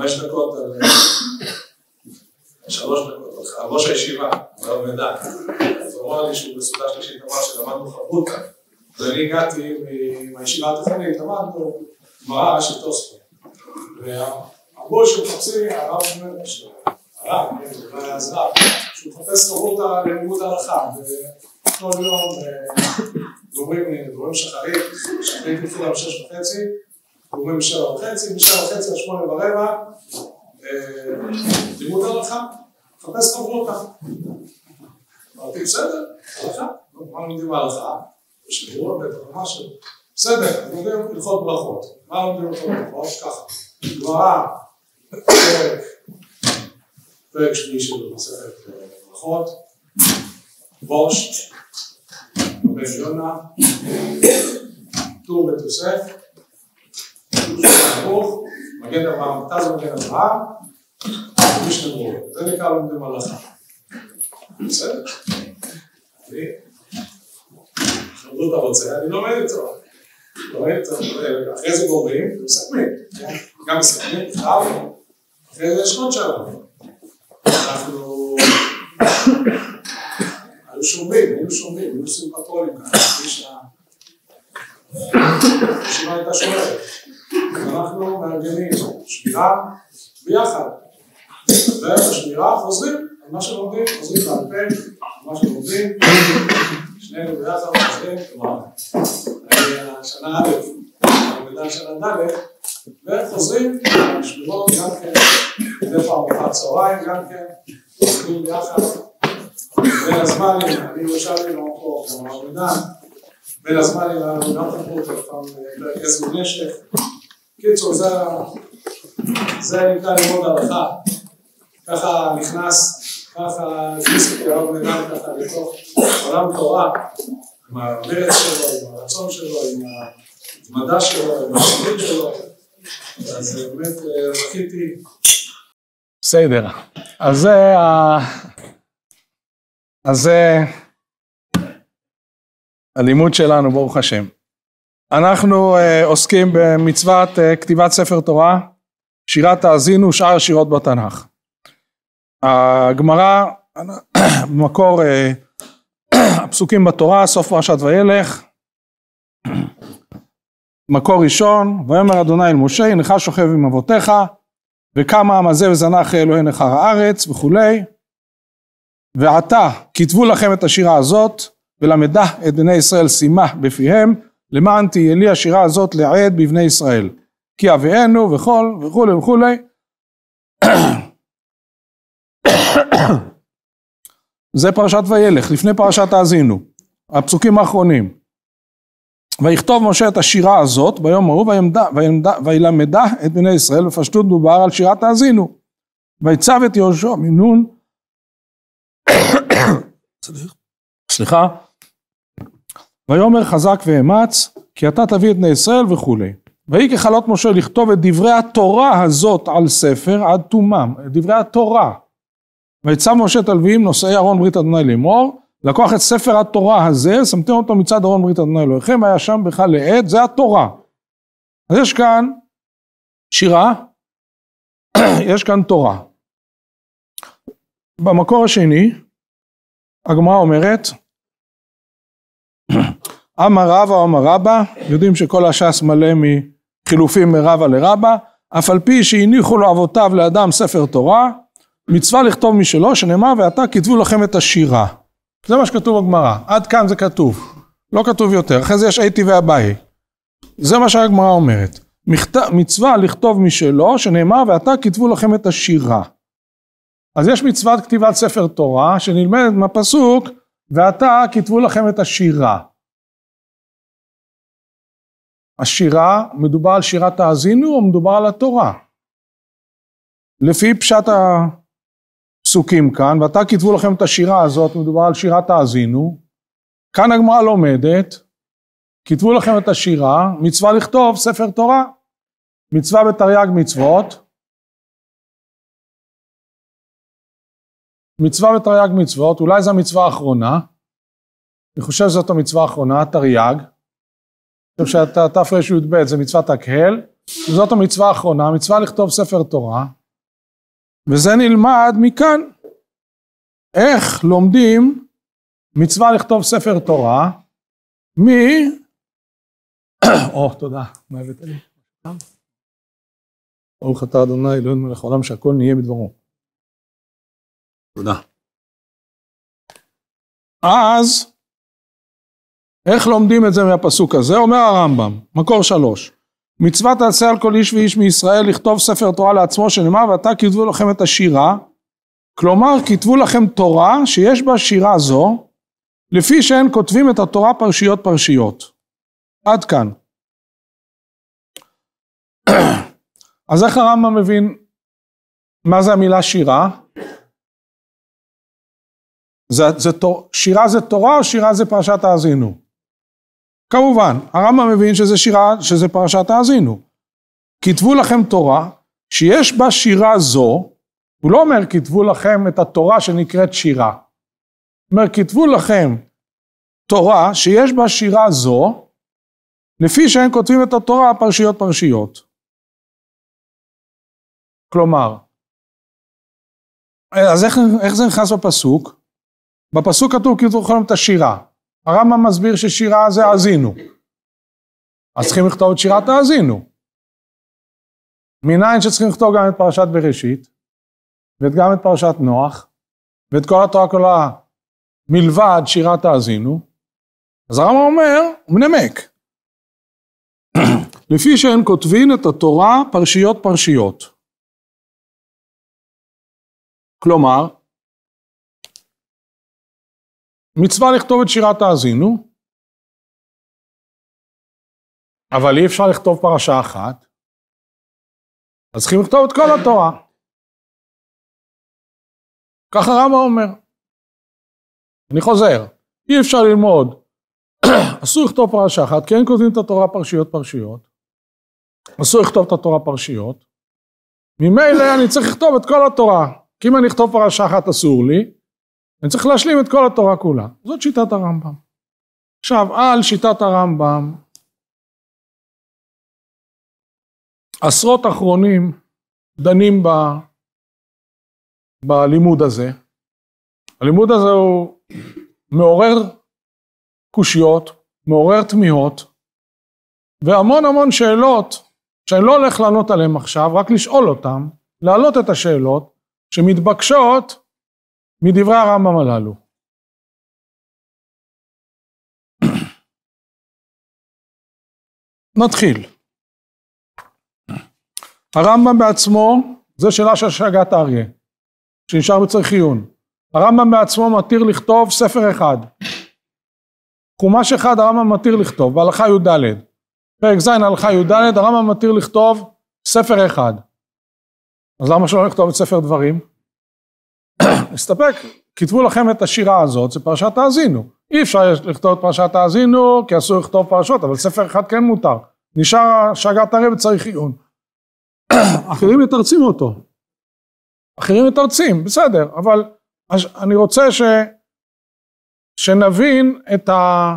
חמש דקות על... אה, שלוש דקות, על ראש הישיבה, הרב מנדל. אז הוא אמר לי שהוא בסעודה שלישית אמר שלמדנו חברותה. ואני הגעתי מהישיבה התיכונית, למדנו גמרא של תוספות. ואמרו שהוא חצי, הרב אומר, הרב, אולי אז רב, שהוא מחפש חברותה ללימוד ההלכה. וכל יום גומרים אה, שחרית, שחרית התחילה בשש וחצי. גומרים בשבע וחצי, משבע וחצי עד שמונה ורבע, אה, לימוד הלכה, חפש חברותה. אמרתי, בסדר, הלכה, כבר לא, לומדים ההלכה? יש לי רוב ברמה של... בסדר, לומדים הלכות ברכות. מה לומדים הלכות ברכות? ככה. גמרא, פרק פרק שני של מסכת ברכות, בושט, רבי יונה, טור ותוסף, הפוך, מגן אברהם, תז מגן אברהם, משתמרו, זה נקרא לומדי מלאכה. בסדר? אני, חברות הרוצה, אני לומד לא את זה. לומד לא לא את זה, אחרי זה גורמים ומסכמים. גם מסכמים, בכתב, אחרי זה יש עוד שלנו. אנחנו... היו שומרים, היו שומרים, היו עושים פטרולים ככה, הרשימה הייתה שומרת. אנחנו מארגנים שמירה ביחד. השמירה חוזרים על מה שלומדים, חוזרים בעל פה, על מה שלומדים, שנינו ביחד חוזרים, כלומר, שנה א', בגלל של ד', וחוזרים לשמירות גם כן, מדי ארוחת צהריים גם כן, חוזרים ביחד. בין הזמנים, אני ירושלמי לא פה, כלומר, בין הזמנים, אנחנו גם פה, לפעמים, איזה נשק. בקיצור זה, זה ניתן ללמוד הלכה. ככה נכנס, ככה נכנס את ירוב מדם ככה לתוך עולם תורה, עם המרץ שלו, עם הרצון שלו, עם המדע שלו, עם השילוב שלו. אז באמת אה, זכיתי. בסדר. אז זה ה... אז זה הלימוד שלנו, ברוך השם. אנחנו uh, עוסקים במצוות uh, כתיבת ספר תורה, שירת האזינו ושאר השירות בתנ"ך. הגמרא, במקור uh, הפסוקים בתורה, סוף פרשת וילך, מקור ראשון, ויאמר אדוני אל משה, הנך שוכב עם אבותיך, וקם העם הזה וזנח אלוהי נכר הארץ וכולי, ועתה כתבו לכם את השירה הזאת, ולמדה את בני ישראל שימה בפיהם, למען תהיה לי השירה הזאת לעד בבני ישראל. כי אביאנו וכל וכולי וכולי. זה פרשת וילך, לפני פרשת האזינו, הפסוקים האחרונים. ויכתוב משה את השירה הזאת ביום ההוא וילמדה את בני ישראל, ופשטות דובר על שירת האזינו. ויצב את יהושע מנון, סליחה, ויאמר חזק ואמץ, כי אתה תביא את בני ישראל וכולי. ויהי ככלות משה לכתוב את דברי התורה הזאת על ספר עד תומם, את דברי התורה. ויצא משה את הלוויים נושאי ארון ברית אדוני לאמור, לקוח את ספר התורה הזה, שמתם אותו מצד ארון ברית אדוני אלוהיכם, היה שם בכלל לעת, זה התורה. אז יש כאן שירה, יש כאן תורה. במקור השני, הגמרא אומרת, אמר רבא אמר רבא, יודעים שכל הש"ס מלא מחילופים מרבא לרבא, אף על פי שהניחו לו אבותיו לאדם ספר תורה, מצווה לכתוב משלו, שנאמר ועתה כתבו לכם את השירה. זה מה שכתוב בגמרא, עד כאן זה כתוב, לא כתוב יותר, אחרי זה יש הייתי ואביי. זה מה שהגמרא אומרת, מכת... מצווה לכתוב משלו, שנאמר ועתה כתבו לכם את השירה. אז יש מצוות כתיבת ספר תורה, שנלמדת מהפסוק ועתה כתבו לכם את השירה. השירה, מדובר על שירת האזינו או מדובר על התורה? לפי פשט הפסוקים כאן, ועתה כתבו לכם את השירה הזאת, מדובר על שירת האזינו. כאן הגמרא לומדת, כתבו לכם את השירה, מצווה לכתוב ספר תורה. מצווה בתרי"ג מצוות, מצווה ותרי"ג מצוות, אולי זו המצווה האחרונה, אני חושב שזאת המצווה האחרונה, תרי"ג, אני חושב שתרי"ב זה מצוות הקהל, וזאת המצווה האחרונה, מצווה לכתוב ספר תורה, וזה נלמד מכאן, איך לומדים מצווה לכתוב ספר תורה, מ... או, תודה, מה הבאת לי? ברוך אתה ה' אלוהינו מלך העולם שהכל נהיה בדברו. תודה. אז, איך לומדים את זה מהפסוק הזה? אומר הרמב"ם, מקור שלוש. מצוות תעשה על כל איש ואיש מישראל לכתוב ספר תורה לעצמו שנאמר ועתה כתבו לכם את השירה כלומר כתבו לכם תורה שיש בה שירה זו לפי שהם כותבים את התורה פרשיות פרשיות עד כאן אז איך הרמב"ם מבין מה זה המילה שירה? זה, זה, שירה זה תורה או שירה זה פרשת האזינו? כמובן, הרמב"ם מבין שזה שירה, שזה פרשת האזינו. כתבו לכם תורה, שיש בה שירה זו, הוא לא אומר כתבו לכם את התורה שנקראת שירה. הוא אומר כתבו לכם תורה שיש בה שירה זו, לפי שהם כותבים את התורה פרשיות פרשיות. כלומר, אז איך, איך זה נכנס בפסוק? בפסוק כתוב כי זוכרים את השירה. הרמב"ם מסביר ששירה זה האזינו. אז צריכים לכתוב את שירת האזינו. מניין שצריכים לכתוב גם את פרשת בראשית, וגם את פרשת נוח, ואת כל התורה כולה מלבד שירת האזינו. אז הרמב"ם אומר, הוא מנמק. לפי שהם כותבים את התורה פרשיות פרשיות. כלומר, מצווה לכתוב את שירת האזינו, אבל אי אפשר לכתוב פרשה אחת, אז צריכים לכתוב את כל התורה. ככה רמב"ם אומר. אני חוזר, אי אפשר ללמוד, אסור לכתוב פרשה אחת, כי הם כותבים את התורה פרשיות פרשיות, אסור לכתוב את התורה פרשיות, ממילא אני צריך לכתוב את כל התורה, כי אם אני אכתוב פרשה אחת אסור לי, אני צריך להשלים את כל התורה כולה. זאת שיטת הרמב"ם. עכשיו, על שיטת הרמב"ם, עשרות אחרונים דנים ב, בלימוד הזה. הלימוד הזה הוא מעורר קושיות, מעורר תמיהות, והמון המון שאלות שאני לא הולך לענות עליהן עכשיו, רק לשאול אותן, להעלות את השאלות שמתבקשות מדברי הרמב"ם הללו. נתחיל. הרמב"ם בעצמו, זו שאלה של שגת אריה, שנשאר בצריך עיון. הרמב"ם בעצמו מתיר לכתוב ספר אחד. חומש אחד הרמב"ם מתיר לכתוב, בהלכה י"ד. פרק ז' הלכה י"ד, הרמב"ם מתיר לכתוב ספר אחד. אז למה שלא לכתוב את ספר דברים? הסתפק, כתבו לכם את השירה הזאת, זה פרשת האזינו. אי אפשר לכתוב את פרשת האזינו, כי אסור לכתוב פרשות, אבל ספר אחד כן מותר. נשאר שגת הרב צריך עיון. אחרים מתרצים אותו. אחרים מתרצים, בסדר, אבל אני רוצה ש... שנבין את ה...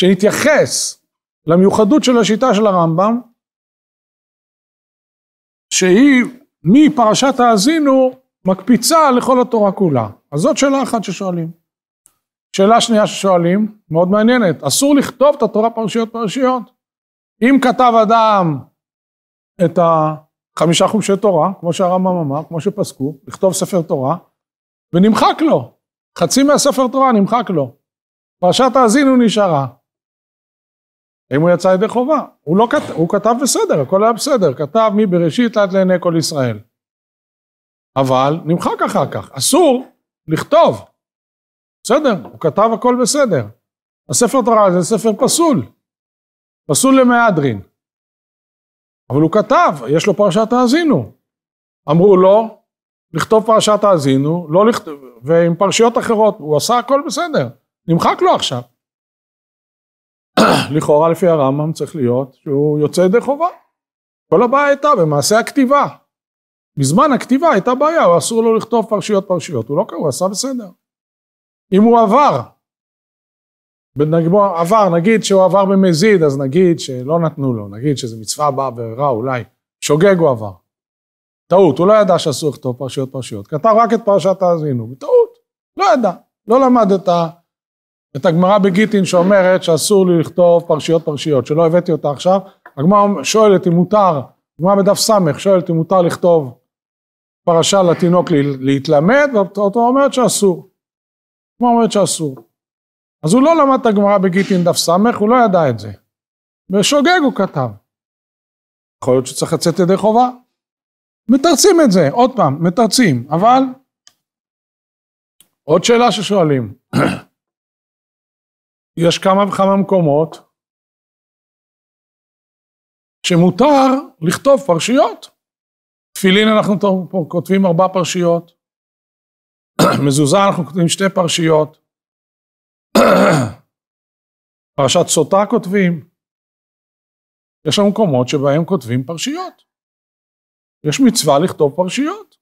שנתייחס למיוחדות של השיטה של הרמב"ם, שהיא מפרשת האזינו מקפיצה לכל התורה כולה. אז זאת שאלה אחת ששואלים. שאלה שנייה ששואלים, מאוד מעניינת, אסור לכתוב את התורה פרשיות פרשיות. אם כתב אדם את החמישה חומשי תורה, כמו שהרמב"ם אמר, כמו שפסקו, לכתוב ספר תורה, ונמחק לו, חצי מהספר תורה נמחק לו. פרשת האזינו נשארה. אם הוא יצא ידי חובה, הוא, לא כת... הוא כתב בסדר, הכל היה בסדר, כתב מבראשית עד לעיני כל ישראל. אבל נמחק אחר כך, אסור לכתוב. בסדר, הוא כתב הכל בסדר. הספר תורה זה ספר פסול, פסול למהדרין. אבל הוא כתב, יש לו פרשת האזינו. אמרו לו, לא, לכתוב פרשת האזינו, לא לכתוב, ועם פרשיות אחרות, הוא עשה הכל בסדר, נמחק לו עכשיו. לכאורה לפי הרמב"ם צריך להיות שהוא יוצא ידי חובה. כל הבעיה הייתה במעשה הכתיבה, בזמן הכתיבה הייתה בעיה, הוא אסור לו לכתוב פרשיות פרשיות, הוא לא קרא, הוא עשה בסדר. אם הוא עבר, בנגבור, עבר, נגיד שהוא עבר במזיד, אז נגיד שלא נתנו לו, נגיד שזה מצווה באה ברע אולי, שוגג הוא עבר. טעות, הוא לא ידע שאסור לכתוב פרשיות פרשיות, כתב רק את פרשת האזינו, בטעות, לא ידע, לא למד את, ה, את הגמרא בגיטין שאומרת שאסור לי לכתוב פרשיות פרשיות, שלא הבאתי אותה עכשיו, הגמרא שואלת אם מותר, הגמרא בדף ס' שואלת אם מותר לכתוב פרשה לתינוק להתלמד, והתורה אומרת שאסור. כמו אומרת שאסור. אז הוא לא למד את הגמרא בגיטין דף ס', הוא לא ידע את זה. בשוגג הוא כתב. יכול להיות שצריך לצאת ידי חובה. מתרצים את זה, עוד פעם, מתרצים, אבל עוד שאלה ששואלים. יש כמה וכמה מקומות שמותר לכתוב פרשיות. תפילין אנחנו כותבים ארבע פרשיות, מזוזה אנחנו כותבים שתי פרשיות, פרשת סוטה כותבים, יש לנו מקומות שבהם כותבים פרשיות. יש מצווה לכתוב פרשיות.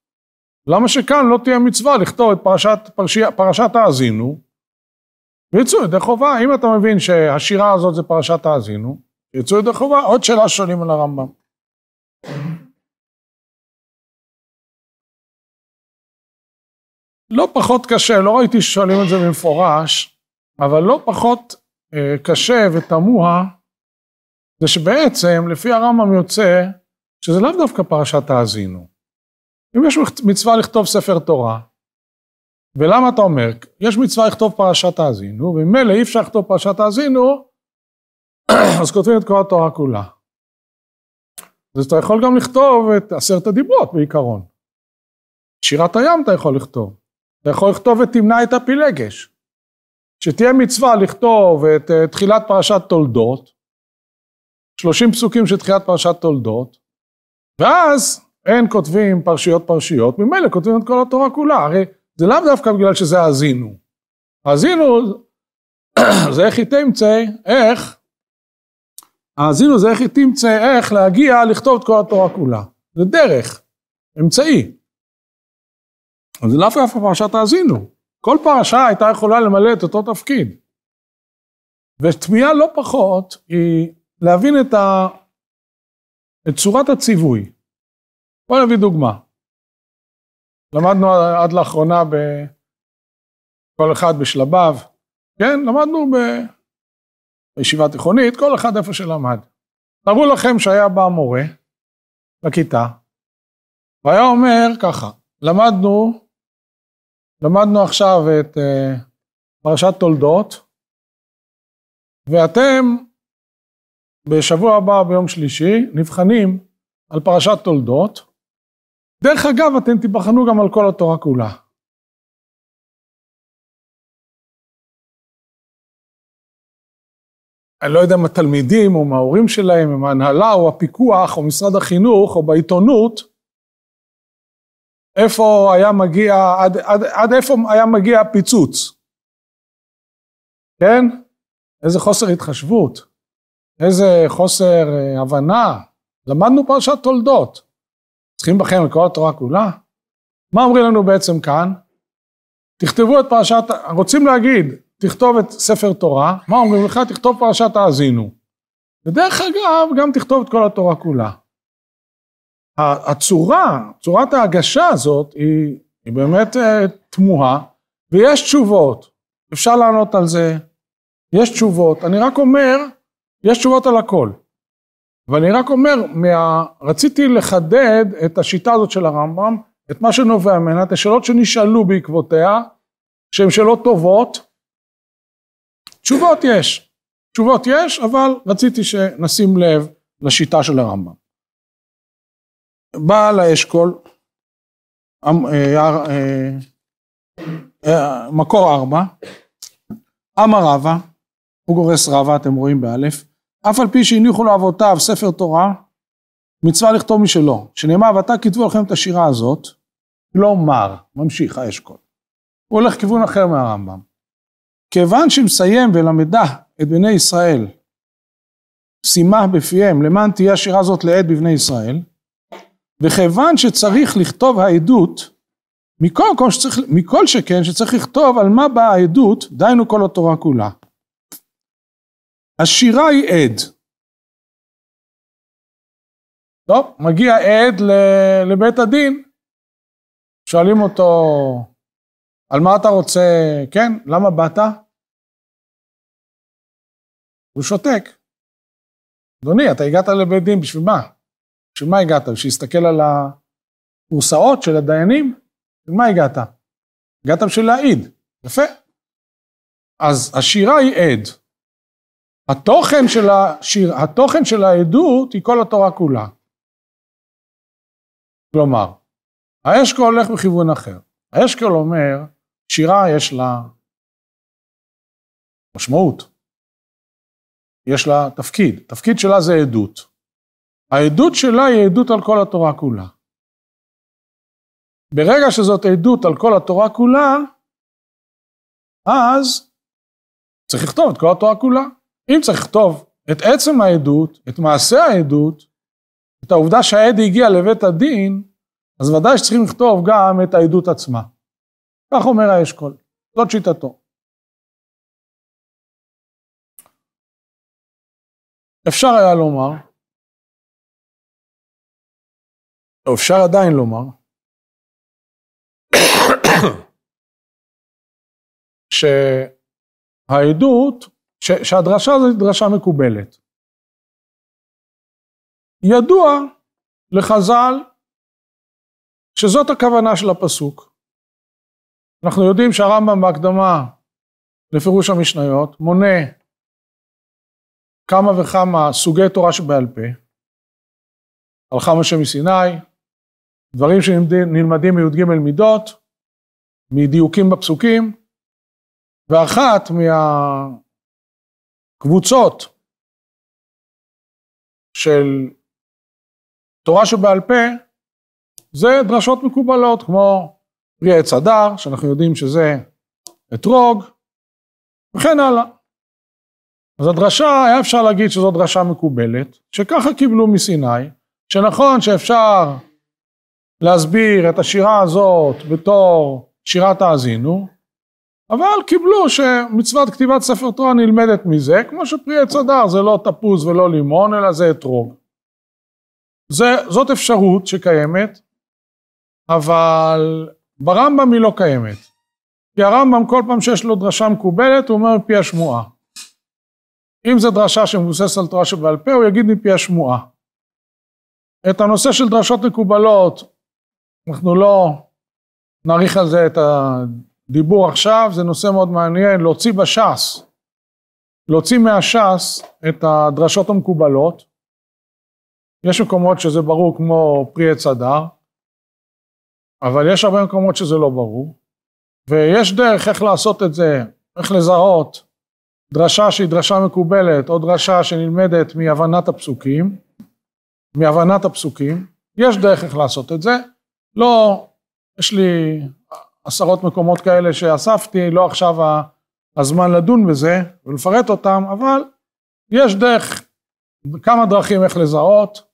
למה שכאן לא תהיה מצווה לכתוב את פרשת, פרשי, פרשת האזינו? ויצאו ידי חובה, אם אתה מבין שהשירה הזאת זה פרשת האזינו, יצאו ידי חובה, עוד שאלה שואלים על הרמב"ם. לא פחות קשה, לא ראיתי ששואלים את זה במפורש, אבל לא פחות אה, קשה ותמוה, זה שבעצם לפי הרמב"ם יוצא שזה לאו דווקא פרשת האזינו. אם יש מצווה לכתוב ספר תורה, ולמה אתה אומר? יש מצווה לכתוב פרשת האזינו, וממילא אי אפשר לכתוב פרשת האזינו, אז כותבים את כל התורה כולה. אז אתה יכול גם לכתוב את עשרת הדיברות בעיקרון. שירת הים אתה יכול לכתוב. אתה יכול לכתוב ותמנע את הפילגש. שתהיה מצווה לכתוב את אה, תחילת פרשת תולדות, 30 פסוקים של תחילת פרשת תולדות, ואז אין כותבים פרשיות פרשיות, ממילא כותבים את כל התורה כולה, הרי זה לאו דווקא בגלל שזה האזינו. האזינו זה איך היא תמצא, איך, האזינו זה איך היא תמצא, איך להגיע לכתוב את כל התורה כולה. זה דרך, אמצעי. אז זה לאו דווקא פרשת האזינו. כל פרשה הייתה יכולה למלא את אותו תפקיד. ותמיהה לא פחות היא להבין את, ה... את צורת הציווי. בואו נביא דוגמה. למדנו עד לאחרונה ב... כל אחד בשלביו, כן? למדנו ב... בישיבה תיכונית, כל אחד איפה שלמד. תראו לכם שהיה בא מורה לכיתה, והיה אומר ככה, למדנו למדנו עכשיו את אה, פרשת תולדות, ואתם בשבוע הבא ביום שלישי נבחנים על פרשת תולדות. דרך אגב, אתם תיבחנו גם על כל התורה כולה. אני לא יודע אם התלמידים או מההורים שלהם, אם ההנהלה או הפיקוח או משרד החינוך או בעיתונות, איפה היה מגיע, עד, עד, עד איפה היה מגיע הפיצוץ, כן? איזה חוסר התחשבות, איזה חוסר אה, הבנה. למדנו פרשת תולדות. צריכים בכם לקרוא התורה כולה? מה אומרים לנו בעצם כאן? תכתבו את פרשת, רוצים להגיד, תכתוב את ספר תורה, מה אומרים לך? תכתוב פרשת האזינו. ודרך אגב, גם תכתוב את כל התורה כולה. הצורה, צורת ההגשה הזאת היא, היא באמת אה, תמוהה, ויש תשובות. אפשר לענות על זה, יש תשובות. אני רק אומר, יש תשובות על הכל. ואני רק אומר, מה... רציתי לחדד את השיטה הזאת של הרמב"ם, את מה שנובע ממנה, את השאלות שנשאלו בעקבותיה, שהן שאלות טובות. תשובות יש, תשובות יש, אבל רציתי שנשים לב לשיטה של הרמב"ם. בעל האשכול, אה, אה, אה, מקור ארבע, אמר רבא, הוא גורס רבא, אתם רואים באלף, אף על פי שהניחו לאבותיו ספר תורה, מצווה לכתוב משלו, שנאמר ואתה כתבו לכם את השירה הזאת, כלומר, ממשיך האשכול. הוא הולך כיוון אחר מהרמב"ם. כיוון שמסיים ולמדה את בני ישראל, שימה בפיהם, למען תהיה השירה הזאת לעד בבני ישראל, וכיוון שצריך לכתוב העדות, מכל, מכל, שצריך, מכל שכן שצריך לכתוב על מה באה העדות, דהיינו כל התורה כולה. השירה היא עד. טוב, מגיע עד לבית הדין, שואלים אותו, על מה אתה רוצה, כן, למה באת? הוא שותק. אדוני, אתה הגעת לבית דין, בשביל מה? בשביל מה הגעת? בשביל להסתכל על הכורסאות של הדיינים? בשביל מה הגעת? הגעת בשביל להעיד. יפה. אז השירה היא עד. התוכן של, השיר, התוכן של העדות היא כל התורה כולה. כלומר, האשכול הולך בכיוון אחר. האשכול אומר, שירה יש לה משמעות, יש לה תפקיד, תפקיד שלה זה עדות. העדות שלה היא עדות על כל התורה כולה. ברגע שזאת עדות על כל התורה כולה, אז צריך לכתוב את כל התורה כולה. אם צריך לכתוב את עצם העדות, את מעשה העדות, את העובדה שהעד הגיע לבית הדין, אז ודאי שצריכים לכתוב גם את העדות עצמה. כך אומר האשכול, זאת שיטתו. אפשר היה לומר אפשר עדיין לומר שהעדות, ש, שהדרשה היא דרשה מקובלת. ידוע לחז"ל שזאת הכוונה של הפסוק. אנחנו יודעים שהרמב"ם בהקדמה לפירוש המשניות מונה כמה וכמה סוגי תורה שבעל פה, הלכה משה מסיני, דברים שנלמדים מי"ג מידות, מדיוקים בפסוקים, ואחת מהקבוצות של תורה שבעל פה זה דרשות מקובלות, כמו פרי עץ הדר, שאנחנו יודעים שזה אתרוג, וכן הלאה. אז הדרשה, היה אפשר להגיד שזו דרשה מקובלת, שככה קיבלו מסיני, שנכון שאפשר להסביר את השירה הזאת בתור שירת האזינו, אבל קיבלו שמצוות כתיבת ספר תורה נלמדת מזה, כמו שפרי עץ אדר זה לא תפוז ולא לימון, אלא זה אתרוג. זה, זאת אפשרות שקיימת, אבל ברמב"ם היא לא קיימת. כי הרמב"ם כל פעם שיש לו דרשה מקובלת, הוא אומר מפי השמועה. אם זו דרשה שמבוססת על תורה שבעל פה, הוא יגיד מפי השמועה. את הנושא של דרשות מקובלות אנחנו לא נאריך על זה את הדיבור עכשיו, זה נושא מאוד מעניין, להוציא בש"ס, להוציא מהש"ס את הדרשות המקובלות. יש מקומות שזה ברור כמו פרי עץ הדר, אבל יש הרבה מקומות שזה לא ברור, ויש דרך איך לעשות את זה, איך לזהות דרשה שהיא דרשה מקובלת, או דרשה שנלמדת מהבנת הפסוקים, מהבנת הפסוקים, יש דרך איך לעשות את זה, לא, יש לי עשרות מקומות כאלה שאספתי, לא עכשיו הזמן לדון בזה ולפרט אותם, אבל יש דרך, כמה דרכים איך לזהות,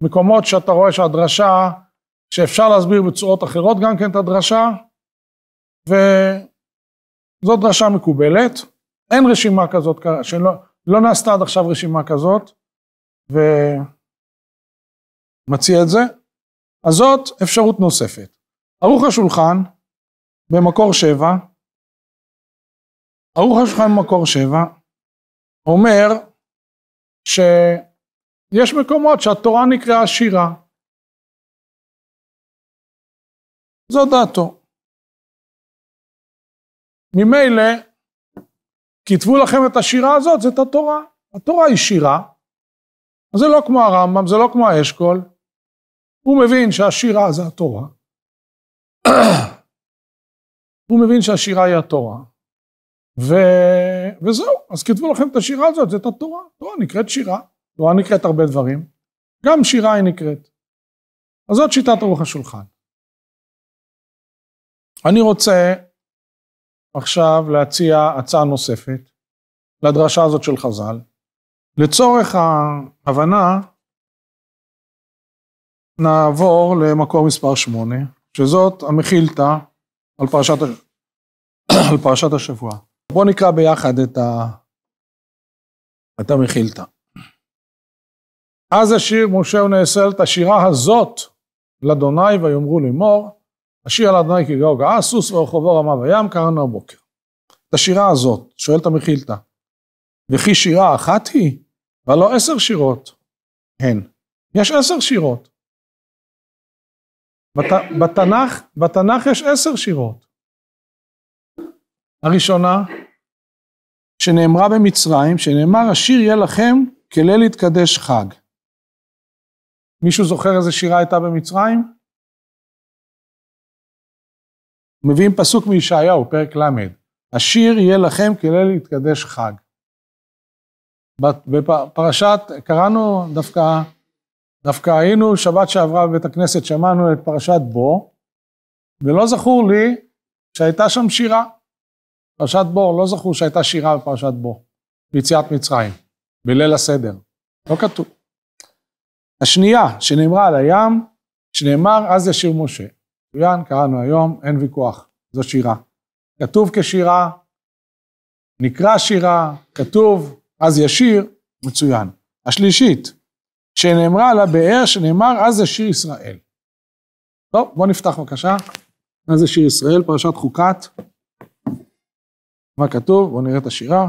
מקומות שאתה רואה שהדרשה, שאפשר להסביר בצורות אחרות גם כן את הדרשה, וזו דרשה מקובלת. אין רשימה כזאת, שלא לא נעשתה עד עכשיו רשימה כזאת, ומציע את זה. אז זאת אפשרות נוספת. ערוך השולחן במקור שבע, ערוך השולחן במקור שבע אומר שיש מקומות שהתורה נקראה שירה. זו דעתו. ממילא, כתבו לכם את השירה הזאת, זאת התורה. התורה היא שירה, זה לא כמו הרמב"ם, זה לא כמו האשכול, הוא מבין שהשירה זה התורה. הוא מבין שהשירה היא התורה. ו... וזהו, אז כתבו לכם את השירה הזאת, זאת התורה. תורה נקראת שירה, תורה נקראת הרבה דברים, גם שירה היא נקראת. אז זאת שיטת ערוך השולחן. אני רוצה עכשיו להציע הצעה נוספת לדרשה הזאת של חז"ל, לצורך ההבנה נעבור למקור מספר 8, שזאת המכילתא על הש... על פרשת השבוע. בואו נקרא ביחד את, ה... את המכילתא. אז השיר משה ובני ישראל את השירה הזאת לאדוני ויאמרו לאמור, השיר על אדוני כי גאה, סוס ורחובו רמה וים, קראנו הבוקר. את השירה הזאת, שואל את המכילתא, וכי שירה אחת היא? והלא עשר שירות הן. יש עשר שירות. בת, בתנ"ך, בתנ"ך יש עשר שירות. הראשונה, שנאמרה במצרים, שנאמר השיר יהיה לכם כליל יתקדש חג. מישהו זוכר איזה שירה הייתה במצרים? מביאים פסוק מישעיהו, פרק ל', השיר יהיה לכם כליל יתקדש חג. בפרשת, קראנו דווקא דווקא היינו, שבת שעברה בבית הכנסת, שמענו את פרשת בו, ולא זכור לי שהייתה שם שירה. פרשת בו, לא זכור שהייתה שירה בפרשת בו, ביציאת מצרים, בליל הסדר. לא כתוב. השנייה שנאמרה על הים, שנאמר אז ישיר משה. מצוין, קראנו היום, אין ויכוח, זו שירה. כתוב כשירה, נקרא שירה, כתוב אז ישיר, מצוין. השלישית, שנאמרה על הבאר, שנאמר אז זה שיר ישראל. טוב, בואו נפתח בבקשה. מה זה שיר ישראל? פרשת חוקת. מה כתוב? בואו נראה את השירה.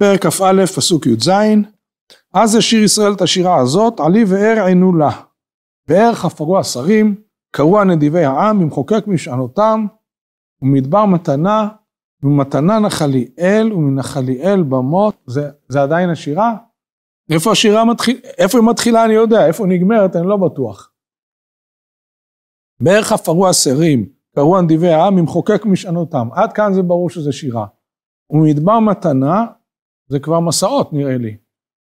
פרק כ"א, פסוק י"ז: אז השיר ישראל את השירה הזאת, עלי וער עינו לה, באר חפרו השרים, קרוע נדיבי העם, ממחוקק משענותם, ומדבר מתנה, ומתנה נחליאל, ומנחליאל במות, זה, זה עדיין השירה? איפה השירה מתחילה, איפה היא מתחילה אני יודע, איפה נגמרת אני לא בטוח. בערך עפרו הסרים, קראו נדיבי העם, ממחוקק משענותם. עד כאן זה ברור שזה שירה. ומדבר מתנה, זה כבר מסעות נראה לי.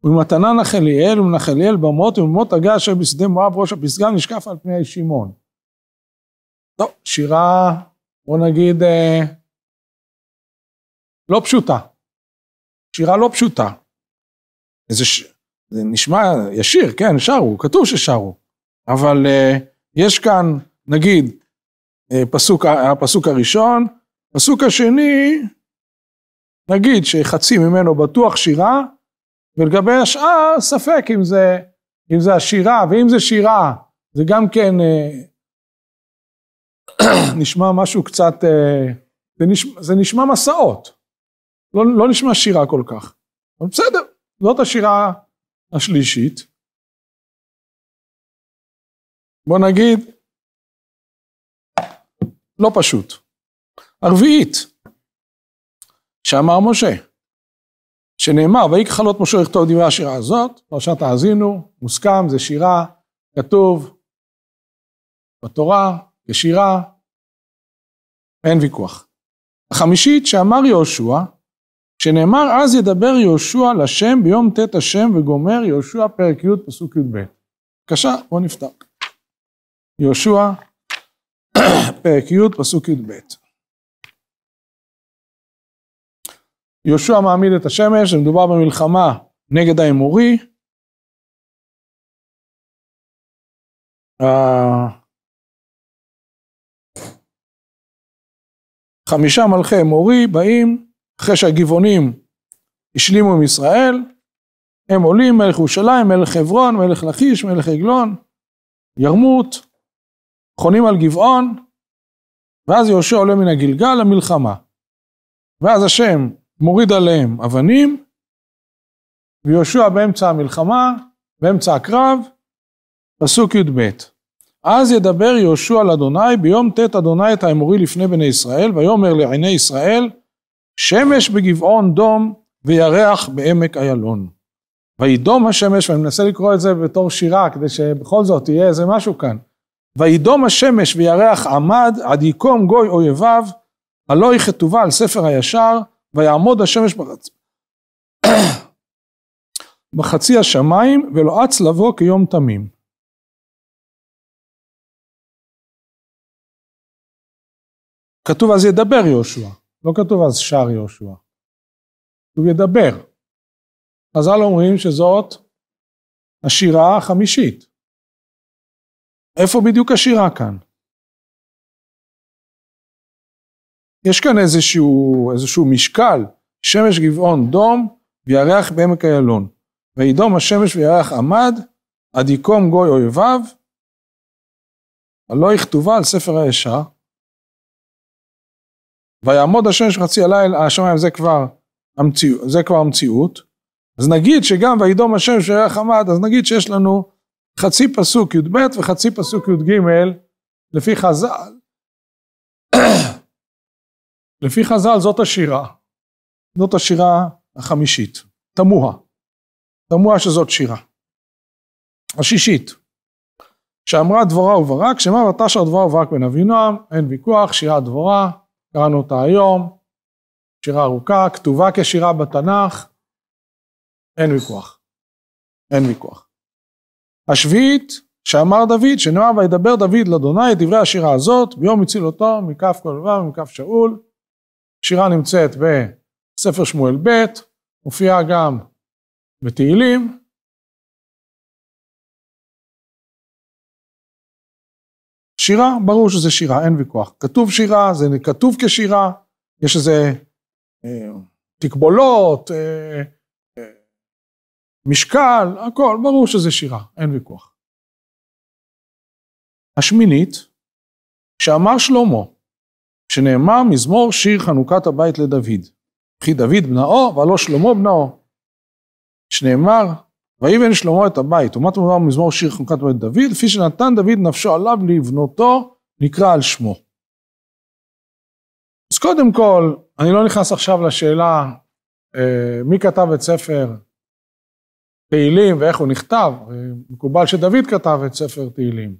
ומתנה נחליאל ומנחליאל במות ובמות הגה אשר בשדה מואב ראש הפסגה נשקף על פני שמעון. טוב, שירה, בוא נגיד, אה, לא פשוטה. שירה לא פשוטה. איזה ש... זה נשמע ישיר, כן, שרו, כתוב ששרו. אבל אה, יש כאן, נגיד, אה, פסוק, אה, הפסוק הראשון, פסוק השני, נגיד שחצי ממנו בטוח שירה, ולגבי השאר ספק אם זה, אם זה השירה, ואם זה שירה, זה גם כן אה, נשמע משהו קצת, אה, זה נשמע, זה נשמע מסעות, לא, לא נשמע שירה כל כך, אבל בסדר, זאת השירה השלישית. בוא נגיד, לא פשוט. הרביעית, שאמר משה, שנאמר, ויהי כחלות משה לכתוב דברי השירה הזאת, פרשת האזינו, מוסכם, זה שירה, כתוב בתורה, ישירה, אין ויכוח. החמישית שאמר יהושע, שנאמר אז ידבר יהושע לשם ביום ט' השם וגומר יהושע פרק י' פסוק י"ב. בבקשה, בוא נפתח. יהושע פרק י' פסוק י"ב. יהושע מעמיד את השמש, מדובר במלחמה נגד האמורי. חמישה מלכי אמורי באים, אחרי שהגבעונים השלימו עם ישראל, הם עולים, מלך ירושלים, מלך חברון, מלך לכיש, מלך עגלון, ירמות, חונים על גבעון, ואז יהושע עולה מן הגלגל למלחמה. ואז השם מוריד עליהם אבנים, ויהושע באמצע המלחמה, באמצע הקרב, פסוק י"ב. אז ידבר יהושע על אדוני ביום ט' אדוני את האמורי לפני בני ישראל, ויאמר לעיני ישראל, שמש בגבעון דום וירח בעמק איילון. וידום השמש, ואני מנסה לקרוא את זה בתור שירה, כדי שבכל זאת יהיה איזה משהו כאן. וידום השמש וירח עמד, עד יקום גוי אויביו, הלא היא כתובה על ספר הישר, ויעמוד השמש בחצי, בחצי השמיים, ולא לבוא כיום תמים. כתוב אז ידבר יהושע, לא כתוב אז שר יהושע. כתוב ידבר. חז"ל אומרים שזאת השירה החמישית. איפה בדיוק השירה כאן? יש כאן איזשהו, איזשהו משקל, שמש גבעון דום וירח בעמק איילון. וידום השמש וירח עמד, עד יקום גוי אויביו, הלא יכתובה על ספר הישר. ויעמוד השמש חצי הליל השמיים זה כבר המציאות, זה כבר המציאות. אז נגיד שגם וידום השם שהיה חמד, אז נגיד שיש לנו חצי פסוק י"ב וחצי פסוק י"ג לפי חז"ל. לפי חז"ל זאת השירה, זאת השירה החמישית, תמוה, תמוה שזאת שירה. השישית, שאמרה דבורה וברק, שמה ותשר דבורה וברק בן אבינועם, אין ויכוח, שירה דבורה, קראנו אותה היום, שירה ארוכה, כתובה כשירה בתנ"ך, אין ויכוח. אין ויכוח. השביעית, שאמר דוד, שנאמר וידבר דוד לאדוני את דברי השירה הזאת, ביום הציל אותו מכף כל לבב ומכף שאול. השירה נמצאת בספר שמואל ב', מופיעה גם בתהילים, שירה, ברור שזה שירה, אין ויכוח. כתוב שירה, זה כתוב כשירה, יש איזה אה, תקבולות, אה, אה, משקל, הכל, ברור שזה שירה, אין ויכוח. השמינית, שאמר שלמה, שנאמר מזמור שיר חנוכת הבית לדוד, וכי דוד בנאו והלא שלמה בנאו, שנאמר ויבן שלמה את הבית, ומת מדובר במזמור שיר חנוכת בית דוד, לפי שנתן דוד נפשו עליו לבנותו, נקרא על שמו. אז קודם כל, אני לא נכנס עכשיו לשאלה אה, מי כתב את ספר תהילים ואיך הוא נכתב, אה, מקובל שדוד כתב את ספר תהילים.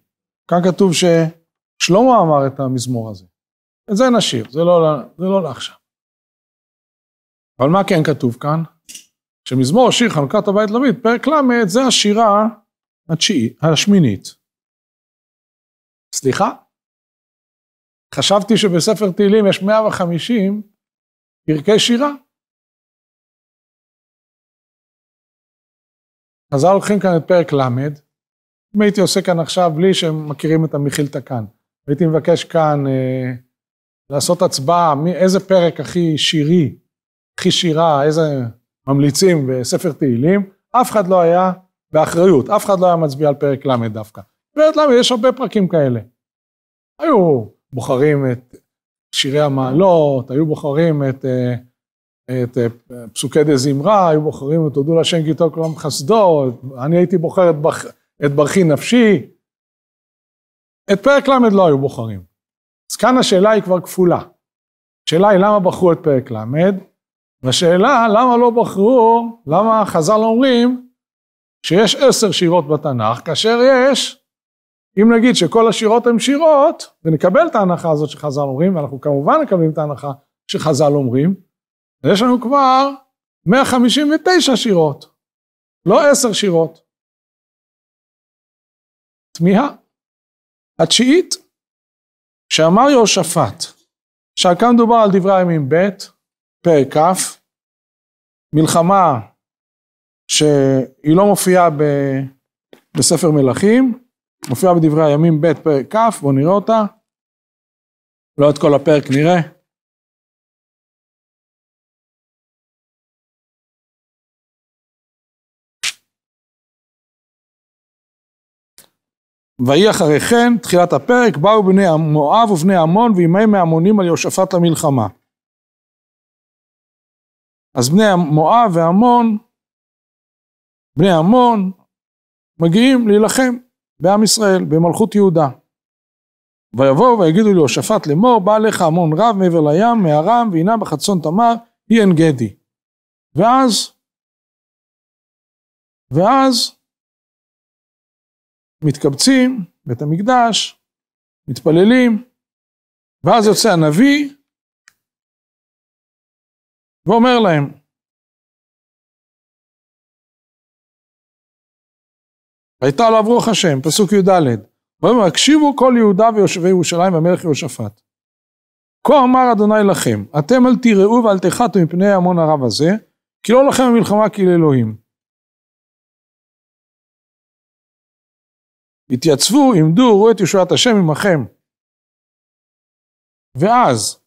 כאן כתוב ששלמה אמר את המזמור הזה. את זה נשאיר, זה לא, זה לא לעכשיו. אבל מה כן כתוב כאן? שמזמור השיר חנוכת הבית לבית, פרק ל', זה השירה התשיעי, השמינית. סליחה? חשבתי שבספר תהילים יש 150 פרקי שירה. אז אנחנו לוקחים כאן את פרק ל', אם הייתי עושה כאן עכשיו בלי שהם מכירים את המכילתא כאן, הייתי מבקש כאן אה, לעשות הצבעה, מי, איזה פרק הכי שירי, הכי שירה, איזה ממליצים בספר תהילים, אף אחד לא היה באחריות, אף אחד לא היה מצביע על פרק ל' דווקא. פרק ל', יש הרבה פרקים כאלה. היו בוחרים את שירי המעלות, היו בוחרים את, אה, את, אה, פסוקי דה זמרה, היו בוחרים את הודו להשם גיטו כולם חסדו, אני הייתי בוחר את, בח, את ברכי נפשי. את פרק ל' לא היו בוחרים. אז כאן השאלה היא כבר כפולה. השאלה היא למה בחרו את פרק ל', והשאלה, למה לא בחרו, למה חז"ל אומרים שיש עשר שירות בתנ"ך, כאשר יש, אם נגיד שכל השירות הן שירות, ונקבל את ההנחה הזאת שחז"ל אומרים, ואנחנו כמובן מקבלים את ההנחה שחז"ל אומרים, יש לנו כבר 159 שירות, לא עשר שירות. תמיהה. התשיעית, שאמר יהושפט, שעל כאן מדובר על דברי הימים ב', פרק כ', מלחמה שהיא לא מופיעה ב... בספר מלכים, מופיעה בדברי הימים ב' פרק כ', בואו נראה אותה. לא את כל הפרק נראה. ויהי אחרי כן, תחילת הפרק, באו בני מואב ובני עמון וימי מהמונים על יהושפט למלחמה. אז בני מואב ועמון, בני עמון, מגיעים להילחם בעם ישראל, במלכות יהודה. ויבואו ויגידו ליהושפט לאמור, בא לך המון רב מעבר לים, מארם, והנה בחצון תמר, היא עין גדי. ואז, ואז, מתקבצים, בית המקדש, מתפללים, ואז יוצא הנביא ואומר להם, הייתה עליו רוח השם, פסוק י"ד, ואומר, הקשיבו כל יהודה ויושבי ירושלים והמלך יהושפט. כה אמר אדוני לכם, אתם אל תיראו ואל תחתו מפני המון הרב הזה, כי לא לכם המלחמה כי לאלוהים. התייצבו, עמדו, ראו את ישועת השם עמכם. ואז,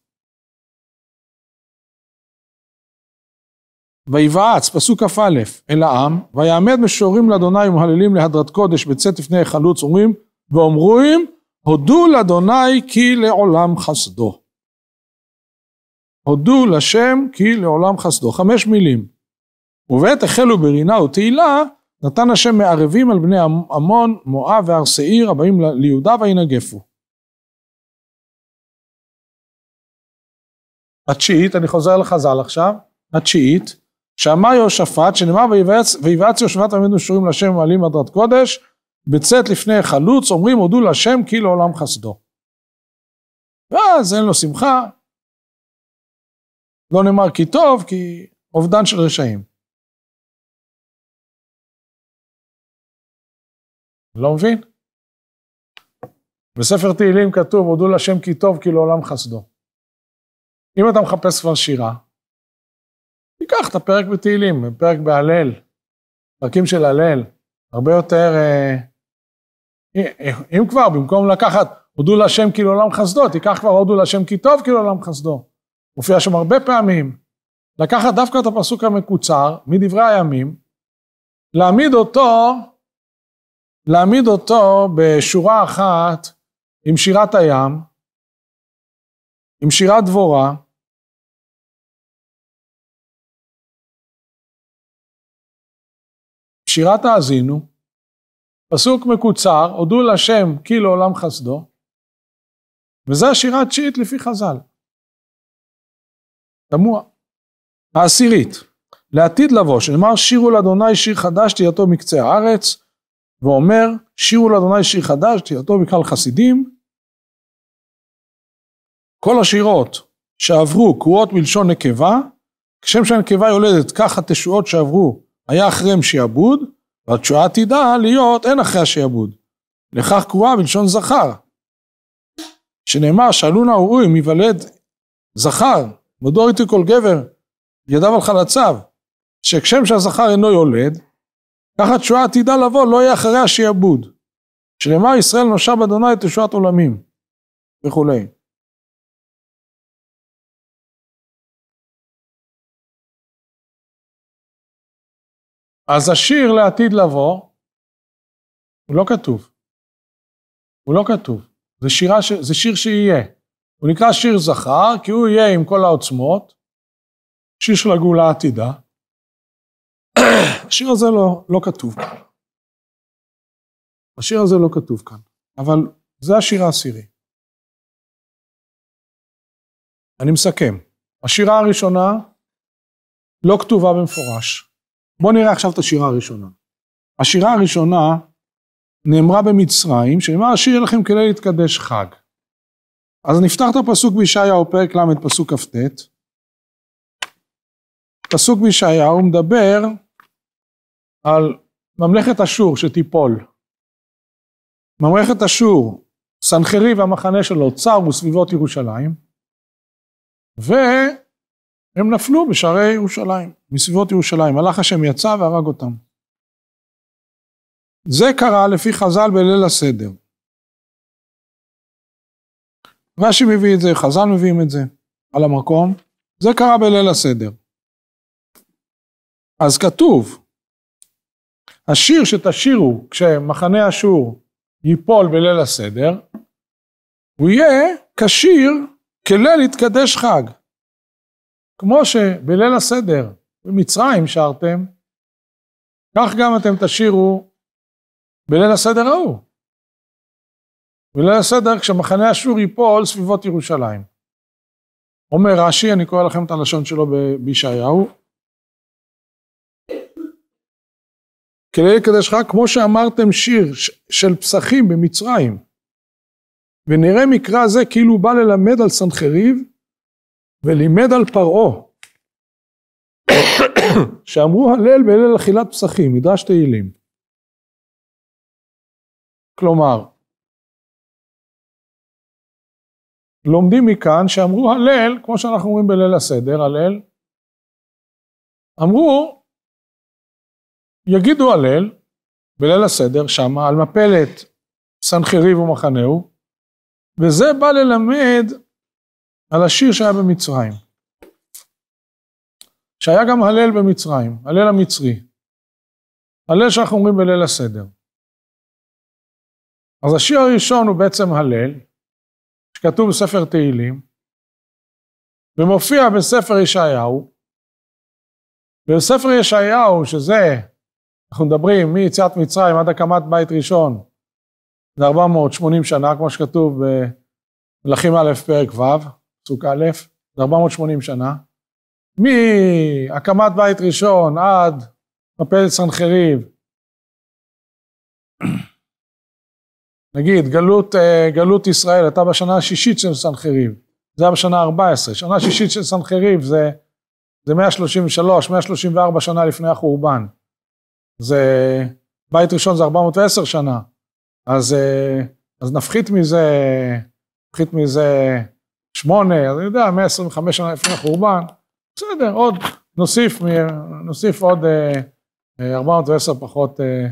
ויבעץ, פסוק כ"א, אל העם, ויעמד משורים לאדוני ומהללים להדרת קודש בצאת לפני החלוץ, אומרים, ואומרים, הודו לאדוני כי לעולם חסדו. הודו לשם כי לעולם חסדו. חמש מילים. ובעת החלו ברינה ותהילה, נתן השם מערבים על בני עמון, מואב והר שעיר, הבאים ליהודה וינגפו. התשיעית, אני חוזר לחז"ל עכשיו, התשיעית, שאמר יהושפט, שנאמר ויבאץ יהושפט עמדו שורים להשם ומעלים הדרת קודש, בצאת לפני חלוץ, אומרים הודו להשם כי לעולם חסדו. ואז אין לו שמחה, לא נאמר כי טוב, כי אובדן של רשעים. לא מבין? בספר תהילים כתוב, הודו להשם כי טוב, כי לעולם חסדו. אם אתה מחפש כבר שירה, תיקח את הפרק בתהילים, פרק בהלל, פרקים של הלל, הרבה יותר... אה, אה, אה, אם כבר, במקום לקחת הודו להשם כי לעולם חסדו, תיקח כבר הודו להשם כי טוב כי לעולם חסדו. מופיע שם הרבה פעמים. לקחת דווקא את הפסוק המקוצר מדברי הימים, להעמיד אותו, להעמיד אותו בשורה אחת עם שירת הים, עם שירת דבורה, שירת האזינו, פסוק מקוצר, הודו לשם כי לעולם חסדו, וזו השירה התשיעית לפי חז"ל. תמוה. העשירית, לעתיד לבוא, שנאמר שירו לאדוני שיר חדש תהייתו מקצה הארץ, ואומר שירו לאדוני שיר חדש תהייתו מקהל חסידים. כל השירות שעברו קרואות מלשון נקבה, כשם שהנקבה יולדת ככה תשועות שעברו היה אחריהם שיעבוד, והתשועה עתידה להיות אין אחרי השעבוד. לכך קרואה בלשון זכר. שנאמר שאלו נא ראוי אם יוולד זכר, מדוע ראיתי כל גבר ידיו על חלציו, שכשם שהזכר אינו יולד, כך התשועה עתידה לבוא, לא יהיה אחריה שיעבוד. שנאמר ישראל נושב אדוני את תשועת עולמים וכולי. אז השיר לעתיד לבוא, הוא לא כתוב. הוא לא כתוב. זה, שירה ש... זה שיר שיהיה. הוא נקרא שיר זכר, כי הוא יהיה עם כל העוצמות. שיר של הגאולה העתידה. השיר הזה לא, לא כתוב כאן. השיר הזה לא כתוב כאן, אבל זה השיר העשירי. אני מסכם. השירה הראשונה לא כתובה במפורש. בואו נראה עכשיו את השירה הראשונה. השירה הראשונה נאמרה במצרים, שנאמר השיר יהיה לכם כדי להתקדש חג. אז נפתח את הפסוק בישעיהו, פרק ל', פסוק כ"ט. פסוק בישעיהו מדבר על ממלכת אשור שתיפול. ממלכת אשור, סנחריב והמחנה שלו צר וסביבות ירושלים, ו... הם נפלו בשערי ירושלים, מסביבות ירושלים. הלך השם יצא והרג אותם. זה קרה לפי חז"ל בליל הסדר. רש"י מביא את זה, חז"ל מביאים את זה על המקום. זה קרה בליל הסדר. אז כתוב, השיר שתשירו כשמחנה אשור ייפול בליל הסדר, הוא יהיה כשיר כליל יתקדש חג. כמו שבליל הסדר במצרים שרתם, כך גם אתם תשירו בליל הסדר ההוא. בליל הסדר כשמחנה אשור ייפול סביבות ירושלים. אומר רש"י, אני קורא לכם את הלשון שלו בישעיהו, כדי לקדשך, כמו שאמרתם שיר של פסחים במצרים, ונראה מקרא זה כאילו הוא בא ללמד על סנחריב, ולימד על פרעה, שאמרו הלל בהלל אכילת פסחים, מדרש תהילים. כלומר, לומדים מכאן שאמרו הלל, כמו שאנחנו אומרים בליל הסדר, הלל, אמרו, יגידו הלל, בליל הסדר, שמה, על מפלת סנחריב ומחנהו, וזה בא ללמד על השיר שהיה במצרים. שהיה גם הלל במצרים, הלל המצרי. הלל שאנחנו אומרים בליל הסדר. אז השיר הראשון הוא בעצם הלל, שכתוב בספר תהילים, ומופיע בספר ישעיהו, ובספר ישעיהו, שזה, אנחנו מדברים מיציאת מצרים עד הקמת בית ראשון, זה 480 שנה, כמו שכתוב במלכים א' פרק ו', פסוק א', זה 480 שנה, מהקמת בית ראשון עד מפלת סנחריב, נגיד גלות, אה, גלות ישראל הייתה בשנה השישית של סנחריב, זה היה בשנה ה-14, שנה שישית של סנחריב זה, זה 133, 134 שנה לפני החורבן, זה בית ראשון זה 410 שנה, אז, אה, אז נפחית מזה, נפחית מזה שמונה, אני יודע, 125 שנה לפני החורבן, בסדר, עוד, נוסיף, נוסיף עוד 410 אה, אה, פחות, אה,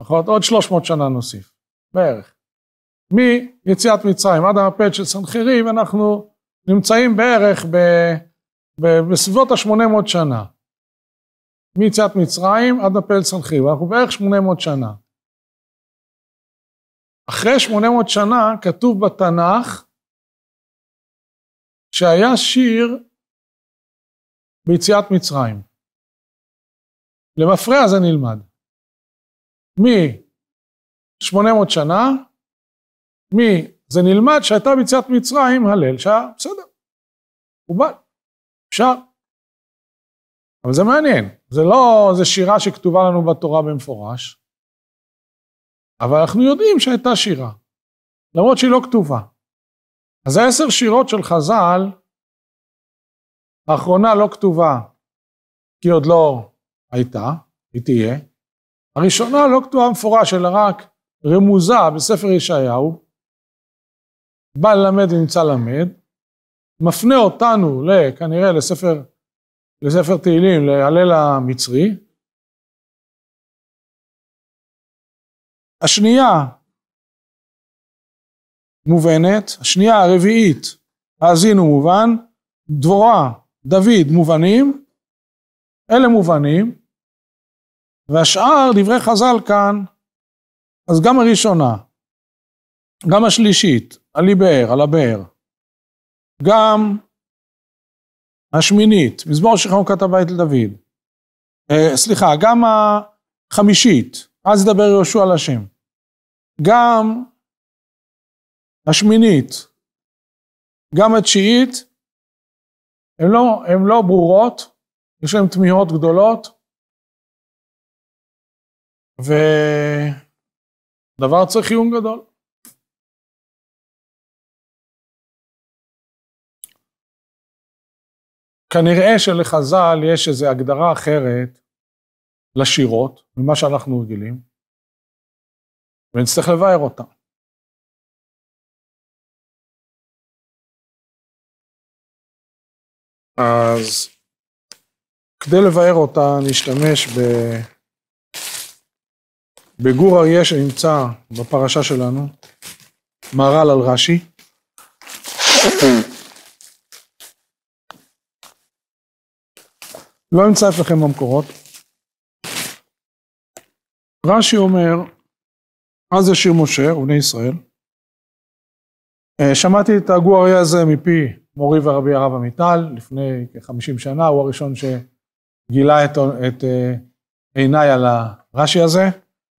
פחות, עוד 300 שנה נוסיף, בערך. מיציאת מצרים עד המפל של סנחריב, אנחנו נמצאים בערך ב, ב, בסביבות ה-800 שנה. מיציאת מצרים עד הפל סנחריב, אנחנו בערך 800 שנה. אחרי 800 שנה כתוב בתנ"ך שהיה שיר ביציאת מצרים. למפרע זה נלמד. מ-800 שנה, מ- זה נלמד שהייתה ביציאת מצרים הלל, שהיה בסדר, מקובל, אפשר. אבל זה מעניין, זה לא, זה שירה שכתובה לנו בתורה במפורש, אבל אנחנו יודעים שהייתה שירה, למרות שהיא לא כתובה. אז העשר שירות של חז"ל, האחרונה לא כתובה, כי עוד לא הייתה, היא תהיה. הראשונה לא כתובה מפורש, אלא רק רמוזה בספר ישעיהו, בא ללמד ונמצא למד, מפנה אותנו כנראה לספר, לספר תהילים, להלל המצרי. השנייה מובנת, השנייה הרביעית האזינו מובן, דבורה, דוד מובנים, אלה מובנים, והשאר דברי חז"ל כאן, אז גם הראשונה, גם השלישית, עלי באר, על הבאר, גם השמינית, מזמור שחרון כתב בית לדוד, אה, סליחה, גם החמישית, אז ידבר יהושע על השם, גם השמינית, גם התשיעית, הן לא, לא ברורות, יש להן תמיהות גדולות, ודבר צריך עיון גדול. כנראה שלחז"ל יש איזו הגדרה אחרת לשירות ממה שאנחנו רגילים, ונצטרך לבאר אותה. אז כדי לבאר אותה נשתמש ב... בגור אריה שנמצא בפרשה שלנו, מהר"ל על רש"י. לא אמצא אצלכם במקורות. רש"י אומר, אז ישיר משה ובני ישראל, אה, שמעתי את הגור אריה הזה מפי מורי ורבי הרב עמיטל, לפני כ-50 שנה, הוא הראשון שגילה את, את אה, עיניי על הרש"י הזה,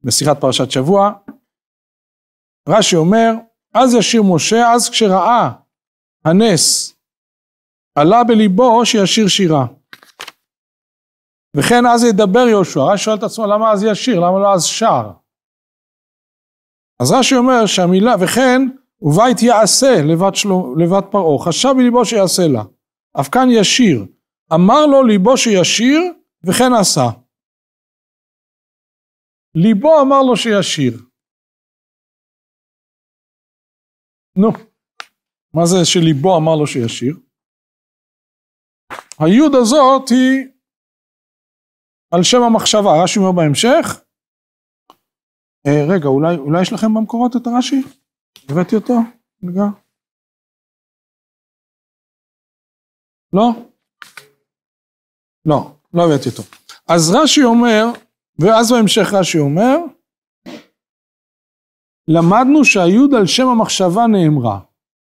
בשיחת פרשת שבוע. רש"י אומר, אז ישיר משה, אז כשראה הנס, עלה בליבו שישיר שירה. וכן אז ידבר יהושע. רש"י שואל את עצמו, למה אז ישיר? למה לא אז שר? אז רש"י אומר שהמילה, וכן ובית יעשה לבת, שלו, לבת פרעה, חשב בליבו שיעשה לה. אף כאן ישיר, אמר לו ליבו שישיר, וכן עשה. ליבו אמר לו שישיר. נו, מה זה שליבו אמר לו שישיר? היוד הזאת היא על שם המחשבה, רש"י אומר בהמשך, אה, רגע, אולי, אולי יש לכם במקורות את הרש"י? הבאתי אותו? רגע. לא? לא, לא הבאתי אותו. אז רש"י אומר, ואז בהמשך רש"י אומר, למדנו שהיוד על שם המחשבה נאמרה,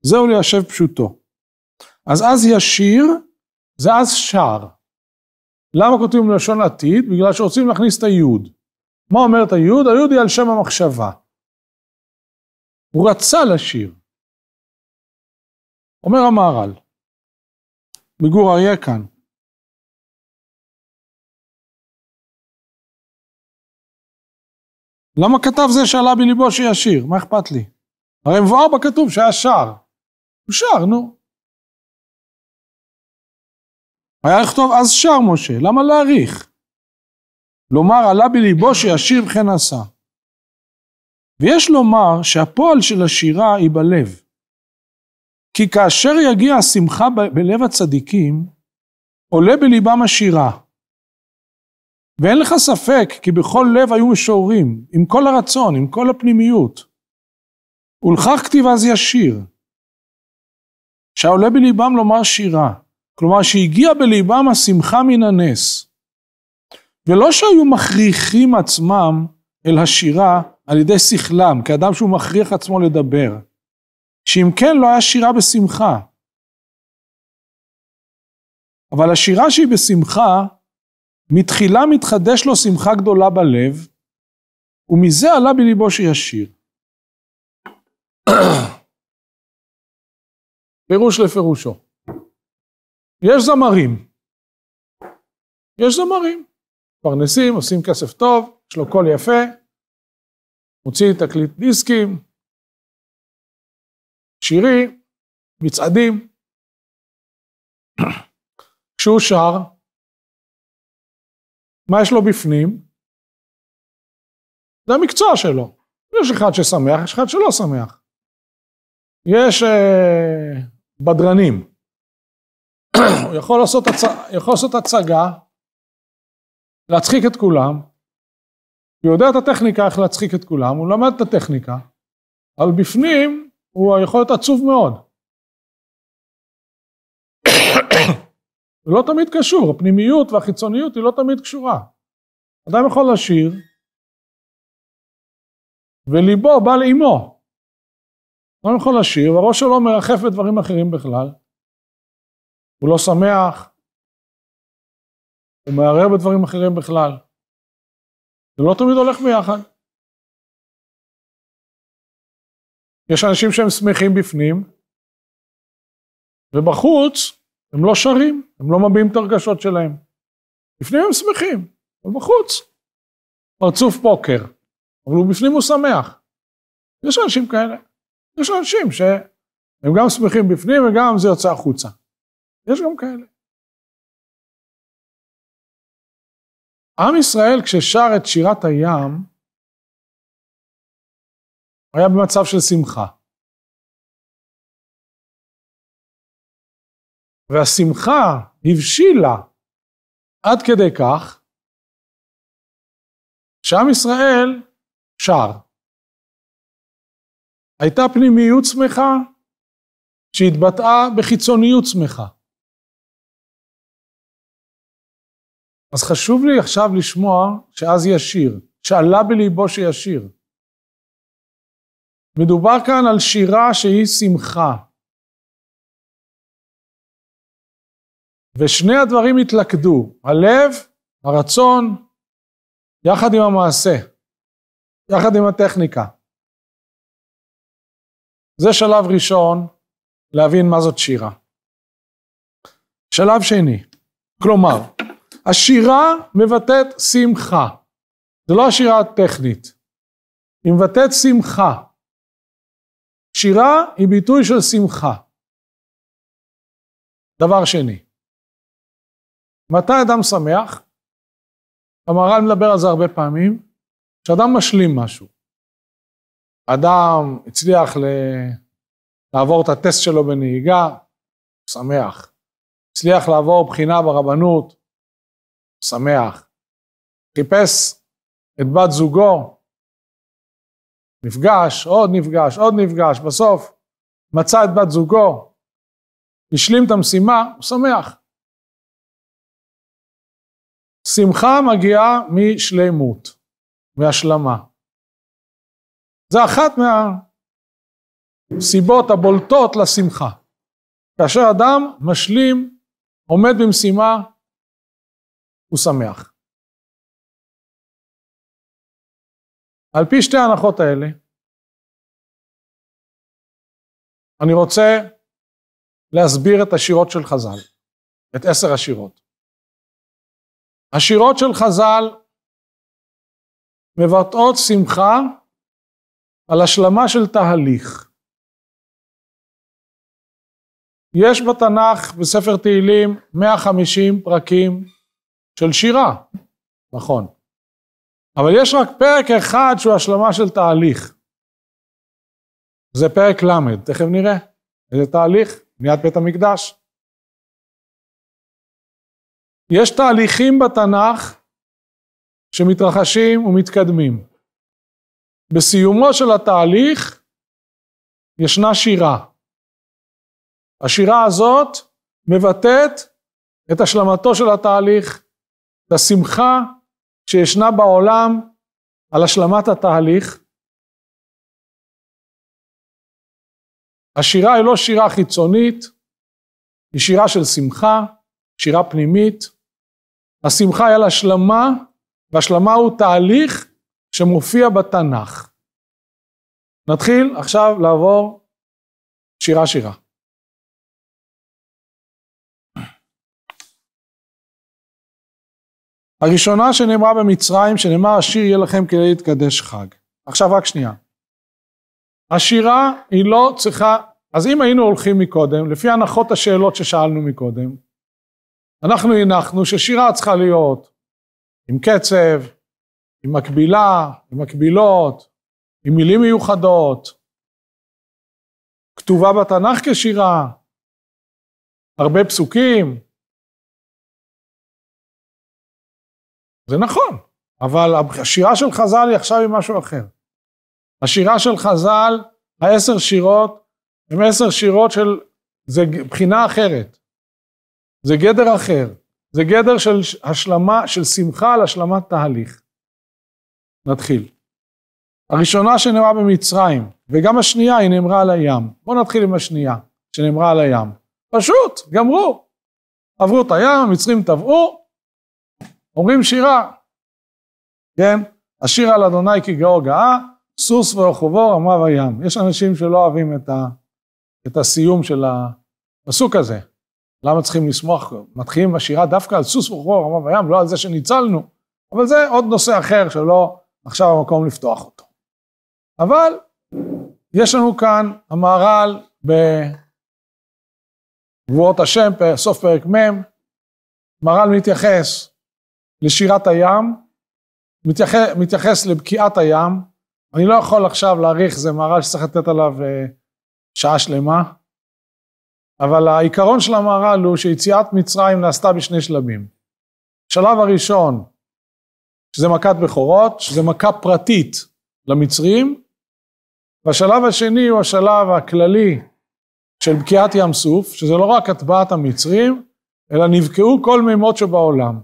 זהו ליישב פשוטו. אז אז ישיר, זה אז שר. למה כותבים לשון עתיד? בגלל שרוצים להכניס את היוד. מה אומרת היוד? היוד היא על שם המחשבה. הוא רצה לשיר. אומר המהר"ל, בגור אריה כאן, למה כתב זה שעלה בליבו שישיר? מה אכפת לי? הרי מבואר בכתוב שהיה שר. הוא שר, נו. היה לכתוב אז שר משה, למה להאריך? לומר עלה בליבו שישיר וכן עשה. ויש לומר שהפועל של השירה היא בלב. כי כאשר יגיע השמחה בלב הצדיקים, עולה בליבם השירה. ואין לך ספק כי בכל לב היו משוררים, עם כל הרצון, עם כל הפנימיות. ולכך כתיב אז ישיר, שהעולה בליבם לומר שירה, כלומר שהגיע בליבם השמחה מן הנס. ולא שהיו מכריחים עצמם אל השירה על ידי שכלם, כאדם שהוא מכריח עצמו לדבר. שאם כן, לא היה שירה בשמחה. אבל השירה שהיא בשמחה, מתחילה מתחדש לו שמחה גדולה בלב, ומזה עלה בליבו שישיר. פירוש לפירושו. יש זמרים. יש זמרים. מפרנסים, עושים כסף טוב, יש לו קול יפה, מוציא תקליט דיסקים, שירי, מצעדים. כשהוא שר, מה יש לו בפנים? זה המקצוע שלו. יש אחד ששמח, יש אחד שלא שמח. יש אה, בדרנים. הוא יכול לעשות, הצ... יכול לעשות הצגה, להצחיק את כולם, הוא יודע את הטכניקה איך להצחיק את כולם, הוא למד את הטכניקה, אבל בפנים הוא יכול להיות עצוב מאוד. זה לא תמיד קשור, הפנימיות והחיצוניות היא לא תמיד קשורה. אדם יכול לשיר, וליבו בא לאימו. אדם יכול לשיר, והראש שלו מרחף בדברים אחרים בכלל. הוא לא שמח, הוא מערער בדברים אחרים בכלל. זה לא תמיד הולך ביחד. יש אנשים שהם שמחים בפנים, ובחוץ הם לא שרים, הם לא מביעים את הרגשות שלהם. בפנים הם שמחים, אבל בחוץ פרצוף פוקר, אבל הוא בפנים הוא שמח. יש אנשים כאלה, יש אנשים שהם גם שמחים בפנים וגם זה יוצא החוצה. יש גם כאלה. עם ישראל כששר את שירת הים, היה במצב של שמחה. והשמחה הבשילה עד כדי כך שעם ישראל שר. הייתה פנימיות שמחה שהתבטאה בחיצוניות שמחה. אז חשוב לי עכשיו לשמוע שאז ישיר, שעלה בליבו שישיר. מדובר כאן על שירה שהיא שמחה. ושני הדברים התלכדו, הלב, הרצון, יחד עם המעשה, יחד עם הטכניקה. זה שלב ראשון, להבין מה זאת שירה. שלב שני, כלומר, השירה מבטאת שמחה. זה לא השירה הטכנית, היא מבטאת שמחה. שירה היא ביטוי של שמחה. דבר שני, מתי אדם שמח? המהר"ל מדבר על זה הרבה פעמים, כשאדם משלים משהו. אדם הצליח ל... לעבור את הטסט שלו בנהיגה, שמח. הצליח לעבור בחינה ברבנות, שמח. חיפש את בת זוגו, נפגש, עוד נפגש, עוד נפגש, בסוף מצא את בת זוגו, השלים את המשימה, הוא שמח. שמחה מגיעה משלימות, מהשלמה. זה אחת מהסיבות הבולטות לשמחה. כאשר אדם משלים, עומד במשימה, הוא שמח. על פי שתי ההנחות האלה, אני רוצה להסביר את השירות של חז"ל, את עשר השירות. השירות של חז"ל מבטאות שמחה על השלמה של תהליך. יש בתנ"ך, בספר תהילים, 150 פרקים של שירה, נכון. אבל יש רק פרק אחד שהוא השלמה של תהליך. זה פרק ל', תכף נראה איזה תהליך, בניית בית המקדש. יש תהליכים בתנ"ך שמתרחשים ומתקדמים. בסיומו של התהליך ישנה שירה. השירה הזאת מבטאת את השלמתו של התהליך, השמחה שישנה בעולם על השלמת התהליך. השירה היא לא שירה חיצונית, היא שירה של שמחה, שירה פנימית. השמחה היא על השלמה, והשלמה הוא תהליך שמופיע בתנ"ך. נתחיל עכשיו לעבור שירה שירה. הראשונה שנאמרה במצרים, שנאמר השיר יהיה לכם כדי להתקדש חג. עכשיו רק שנייה. השירה היא לא צריכה, אז אם היינו הולכים מקודם, לפי הנחות השאלות ששאלנו מקודם, אנחנו הנחנו ששירה צריכה להיות עם קצב, עם מקבילה, עם מקבילות, עם מילים מיוחדות, כתובה בתנ"ך כשירה, הרבה פסוקים, זה נכון, אבל השירה של חז"ל היא עכשיו היא משהו אחר. השירה של חז"ל, העשר שירות, הן עשר שירות של, זה בחינה אחרת. זה גדר אחר. זה גדר של השלמה, של שמחה על השלמת תהליך. נתחיל. הראשונה שנאמרה במצרים, וגם השנייה היא נאמרה על הים. בואו נתחיל עם השנייה שנאמרה על הים. פשוט, גמרו. עברו את הים, המצרים טבעו, אומרים שירה, כן? השיר על אדוני כי גאו גאה, סוס ורחובו רמה וים. יש אנשים שלא אוהבים את, ה, את הסיום של הפסוק הזה. למה צריכים לשמוח? מתחילים בשירה דווקא על סוס ורחובו רמה וים, לא על זה שניצלנו. אבל זה עוד נושא אחר שלא עכשיו המקום לפתוח אותו. אבל יש לנו כאן המהר"ל בגבורות השם, סוף פרק מ', מהר"ל מתייחס לשירת הים, מתייחס, מתייחס לבקיעת הים, אני לא יכול עכשיו להעריך, זה מהר"ל שצריך לתת עליו אה, שעה שלמה, אבל העיקרון של המהר"ל הוא שיציאת מצרים נעשתה בשני שלבים. שלב הראשון, שזה מכת בכורות, שזה מכה פרטית למצרים, והשלב השני הוא השלב הכללי של בקיעת ים סוף, שזה לא רק הטבעת המצרים, אלא נבקעו כל מימות שבעולם.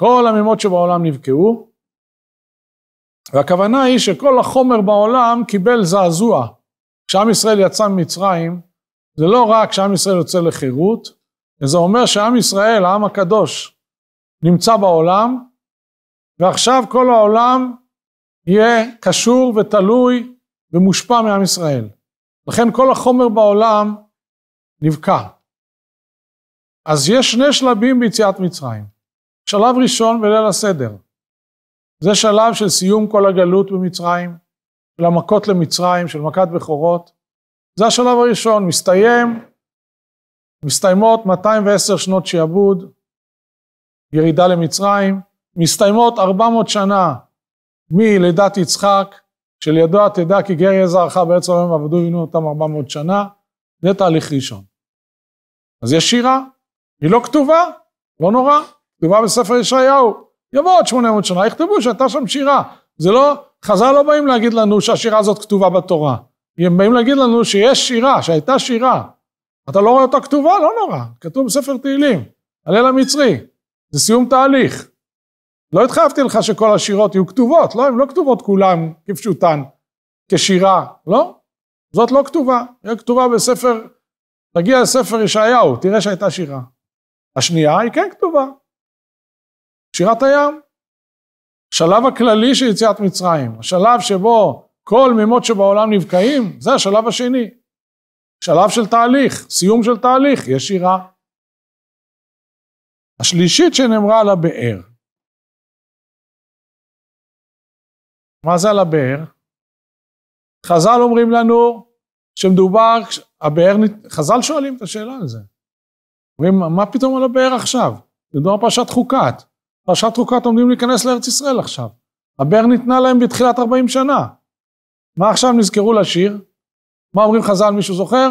כל המימות שבעולם נבקעו, והכוונה היא שכל החומר בעולם קיבל זעזוע. כשעם ישראל יצא ממצרים, זה לא רק כשעם ישראל יוצא לחירות, זה אומר שעם ישראל, העם הקדוש, נמצא בעולם, ועכשיו כל העולם יהיה קשור ותלוי ומושפע מעם ישראל. לכן כל החומר בעולם נבקע. אז יש שני שלבים ביציאת מצרים. שלב ראשון בליל הסדר. זה שלב של סיום כל הגלות במצרים, של המכות למצרים, של מכת בכורות. זה השלב הראשון, מסתיים, מסתיימות 210 שנות שעבוד, ירידה למצרים, מסתיימות 400 שנה מלידת יצחק, שלידו תדע כי גר יהיה זרעך בארץ העולם ועבדו וינו אותם 400 שנה, זה תהליך ראשון. אז יש שירה, היא לא כתובה, לא נורא, כתובה בספר ישעיהו. יבוא עוד 800 שנה, יכתבו שהייתה שם שירה. זה לא, חז"ל לא באים להגיד לנו שהשירה הזאת כתובה בתורה. הם באים להגיד לנו שיש שירה, שהייתה שירה. אתה לא רואה אותה כתובה? לא נורא. כתוב בספר תהילים, הלל המצרי. זה סיום תהליך. לא התחייבתי לך שכל השירות יהיו כתובות, לא, הן לא כתובות כולן כפשוטן, כשירה, לא. זאת לא כתובה, היא כתובה בספר, תגיע לספר ישעיהו, תראה שהייתה שירה. השנייה היא כן כתובה, שירת הים. השלב הכללי של יציאת מצרים, השלב שבו כל מימות שבעולם נבקעים, זה השלב השני. שלב של תהליך, סיום של תהליך, יש שירה. השלישית שנאמרה על הבאר. מה זה על הבאר? חז"ל אומרים לנו שמדובר, הבאר, חז"ל שואלים את השאלה על זה. אומרים, מה פתאום על הבאר עכשיו? מדובר פרשת חוקת. פרשת חוקת עומדים להיכנס לארץ ישראל עכשיו. הבאר ניתנה להם בתחילת 40 שנה. מה עכשיו נזכרו לשיר? מה אומרים חז"ל, מישהו זוכר?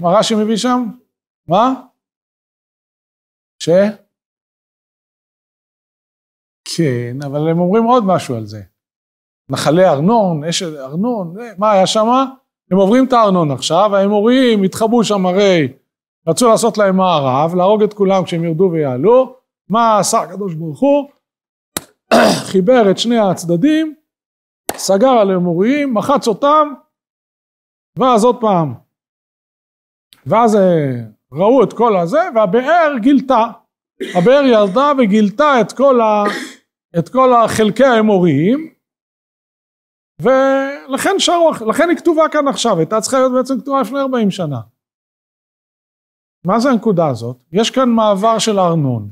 מה רש"י מביא שם? מה? ש? כן, אבל הם אומרים עוד משהו על זה. נחלי ארנון, אשת ארנון, אה, מה היה שם? הם עוברים את הארנון עכשיו, האמורים התחבאו שם הרי, רצו לעשות להם מערב, להרוג את כולם כשהם ירדו ויעלו, מה עשה הקדוש ברוך הוא? חיבר את שני הצדדים, סגר עליהם אוריים, מחץ אותם, ואז עוד פעם. ואז אה, ראו את כל הזה, והבאר גילתה. הבאר ירדה וגילתה את כל, ה, את כל החלקי האמוריים, ולכן שרו, לכן היא כתובה כאן עכשיו, הייתה צריכה להיות בעצם כתובה לפני 40 שנה. מה זה הנקודה הזאת? יש כאן מעבר של ארנון.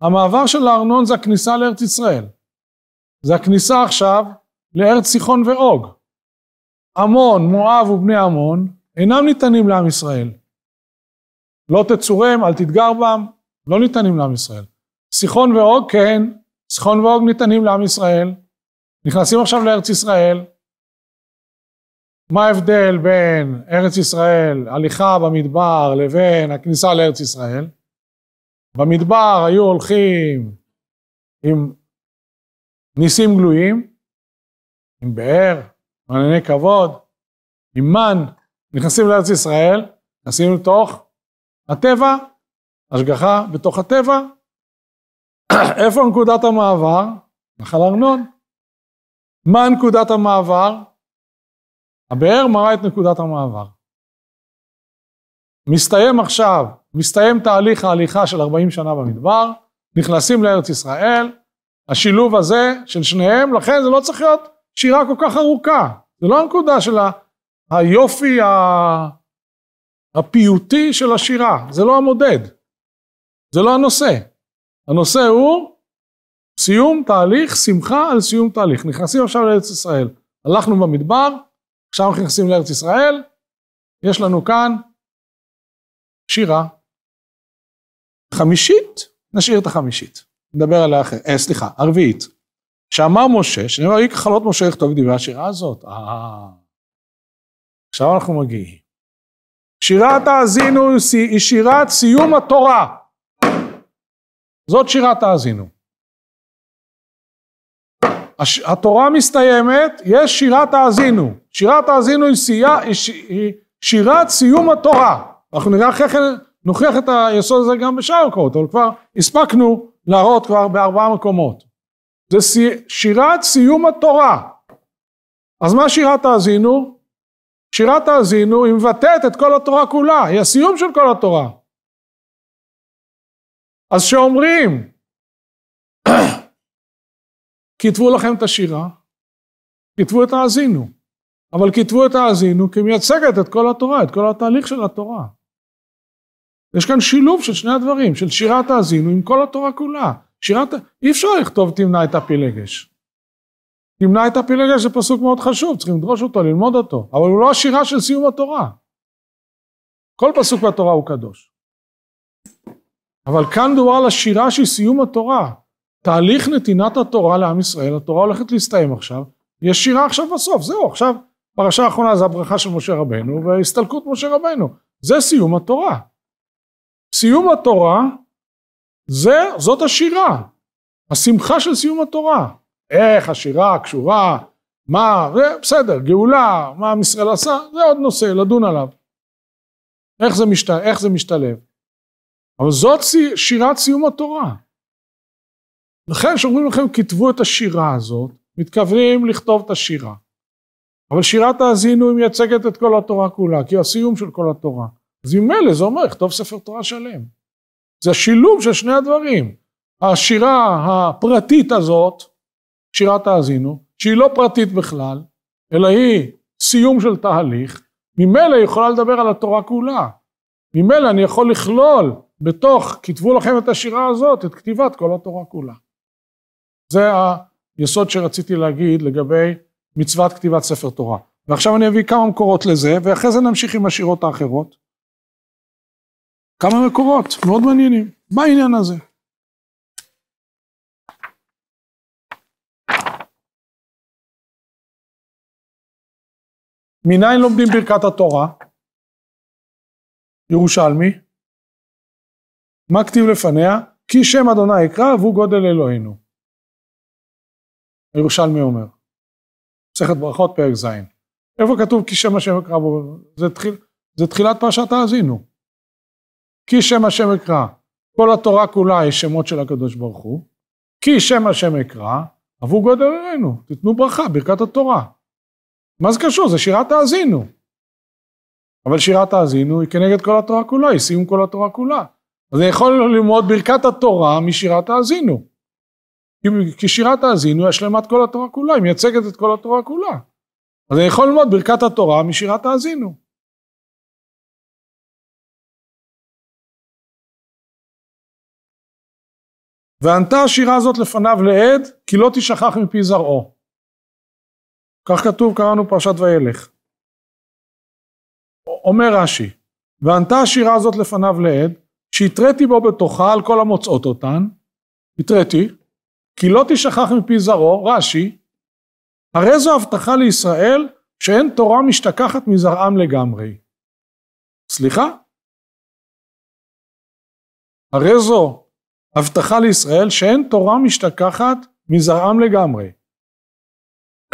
המעבר של הארנון זה הכניסה לארץ ישראל. זה הכניסה עכשיו לארץ סיחון ואוג. עמון, מואב ובני עמון אינם ניתנים לעם ישראל. לא תצורם, אל תתגר בם, לא ניתנים לעם ישראל. סיחון ואוג כן, סיחון ואוג ניתנים לעם ישראל. נכנסים עכשיו לארץ ישראל. מה ההבדל בין ארץ ישראל, הליכה במדבר, לבין הכניסה לארץ ישראל? במדבר היו הולכים עם ניסים גלויים, עם באר, מענייני כבוד, עם מן, נכנסים לארץ ישראל, נכנסים לתוך הטבע, השגחה בתוך הטבע. איפה נקודת המעבר? נחל ארנון. מה נקודת המעבר? הבאר מראה את נקודת המעבר. מסתיים עכשיו, מסתיים תהליך ההליכה של 40 שנה במדבר, נכנסים לארץ ישראל, השילוב הזה של שניהם, לכן זה לא צריך להיות שירה כל כך ארוכה. זה לא הנקודה של היופי ה... הפיוטי של השירה, זה לא המודד, זה לא הנושא. הנושא הוא סיום תהליך, שמחה על סיום תהליך. נכנסים עכשיו לארץ ישראל. הלכנו במדבר, עכשיו נכנסים לארץ ישראל, יש לנו כאן שירה. חמישית, נשאיר את החמישית, נדבר עליה אחרת, אה, סליחה, הרביעית. שאמר משה, שאני אומר, יהי ככלות משה לכתוב דברי השירה הזאת. אה, עכשיו אנחנו מגיעים. שירת האזינו היא שירת סיום התורה. זאת שירת האזינו. הש... התורה מסתיימת, יש שירת האזינו. שירת האזינו היא, סי... היא, ש... היא שירת סיום התורה. אנחנו נראה אחרי כן, נוכיח את היסוד הזה גם בשאר המקומות, אבל כבר הספקנו להראות כבר בארבעה מקומות. זה שירת סיום התורה. אז מה שירת האזינו? שירת האזינו היא מבטאת את כל התורה כולה, היא הסיום של כל התורה. אז שאומרים, כתבו לכם את השירה, כתבו את האזינו, אבל כתבו את האזינו כמייצגת את כל התורה, את כל התהליך של התורה. יש כאן שילוב של שני הדברים, של שירת האזינו עם כל התורה כולה. שירת, אי אפשר לכתוב תמנע את הפילגש. תמנע את הפילגש זה פסוק מאוד חשוב, צריכים לדרוש אותו, ללמוד אותו, אבל הוא לא השירה של סיום התורה. כל פסוק בתורה הוא קדוש. אבל כאן דובר על השירה שהיא סיום התורה. תהליך נתינת התורה לעם ישראל, התורה הולכת להסתיים עכשיו, יש שירה עכשיו בסוף, זהו, עכשיו, פרשה האחרונה זה הברכה של משה רבנו והסתלקות משה רבנו, זה סיום התורה. סיום התורה זה, זאת השירה, השמחה של סיום התורה. איך השירה קשורה, מה, זה בסדר, גאולה, מה עם ישראל עשה, זה עוד נושא, לדון עליו. איך זה, משת, איך זה משתלב. אבל זאת שירת סיום התורה. לכן כשאומרים לכם כתבו את השירה הזאת, מתכוונים לכתוב את השירה. אבל שירת האזינו היא מייצגת את כל התורה כולה, כי הסיום של כל התורה. אז ממילא זה אומר, לכתוב ספר תורה שלם. זה שילוב של שני הדברים. השירה הפרטית הזאת, שירת האזינו, שהיא לא פרטית בכלל, אלא היא סיום של תהליך, ממילא היא יכולה לדבר על התורה כולה. ממילא אני יכול לכלול בתוך כתבו לכם את השירה הזאת, את כתיבת כל התורה כולה. זה היסוד שרציתי להגיד לגבי מצוות כתיבת ספר תורה. ועכשיו אני אביא כמה מקורות לזה, ואחרי זה נמשיך עם השירות האחרות. כמה מקורות מאוד מעניינים. מה העניין הזה? מניין לומדים ברכת התורה? ירושלמי. מה כתיב לפניה? כי שם אדוני יקרא והוא גודל אלוהינו. הירושלמי אומר. מסכת ברכות פרק ז'. איפה כתוב כי שם השם יקרא? זה, תחיל, זה תחילת פרשת האזינו. כי שם השם אקרא. כל התורה כולה היא שמות של הקדוש ברוך הוא. כי שם השם אקרא, עבור גודל ערינו, תיתנו ברכה, ברכת התורה. מה זה קשור? זה שירת האזינו. אבל שירת האזינו היא כנגד כל התורה כולה, היא סיום כל התורה כולה. אז אני יכול ללמוד ברכת התורה משירת האזינו. כי שירת האזינו היא השלמת כל התורה כולה, היא מייצגת את כל התורה כולה. אז אני יכול ללמוד ברכת התורה משירת האזינו. וענתה השירה הזאת לפניו לעד, כי לא תשכח מפי זרעו. כך כתוב, קראנו פרשת וילך. אומר רש"י, וענתה השירה הזאת לפניו לעד, שהתריתי בו בתוכה על כל המוצאות אותן, התריתי, כי לא תשכח מפי זרעו, רש"י, הרי זו הבטחה לישראל שאין תורה משתכחת מזרעם לגמרי. סליחה? הרי זו הבטחה לישראל שאין תורה משתכחת מזרעם לגמרי.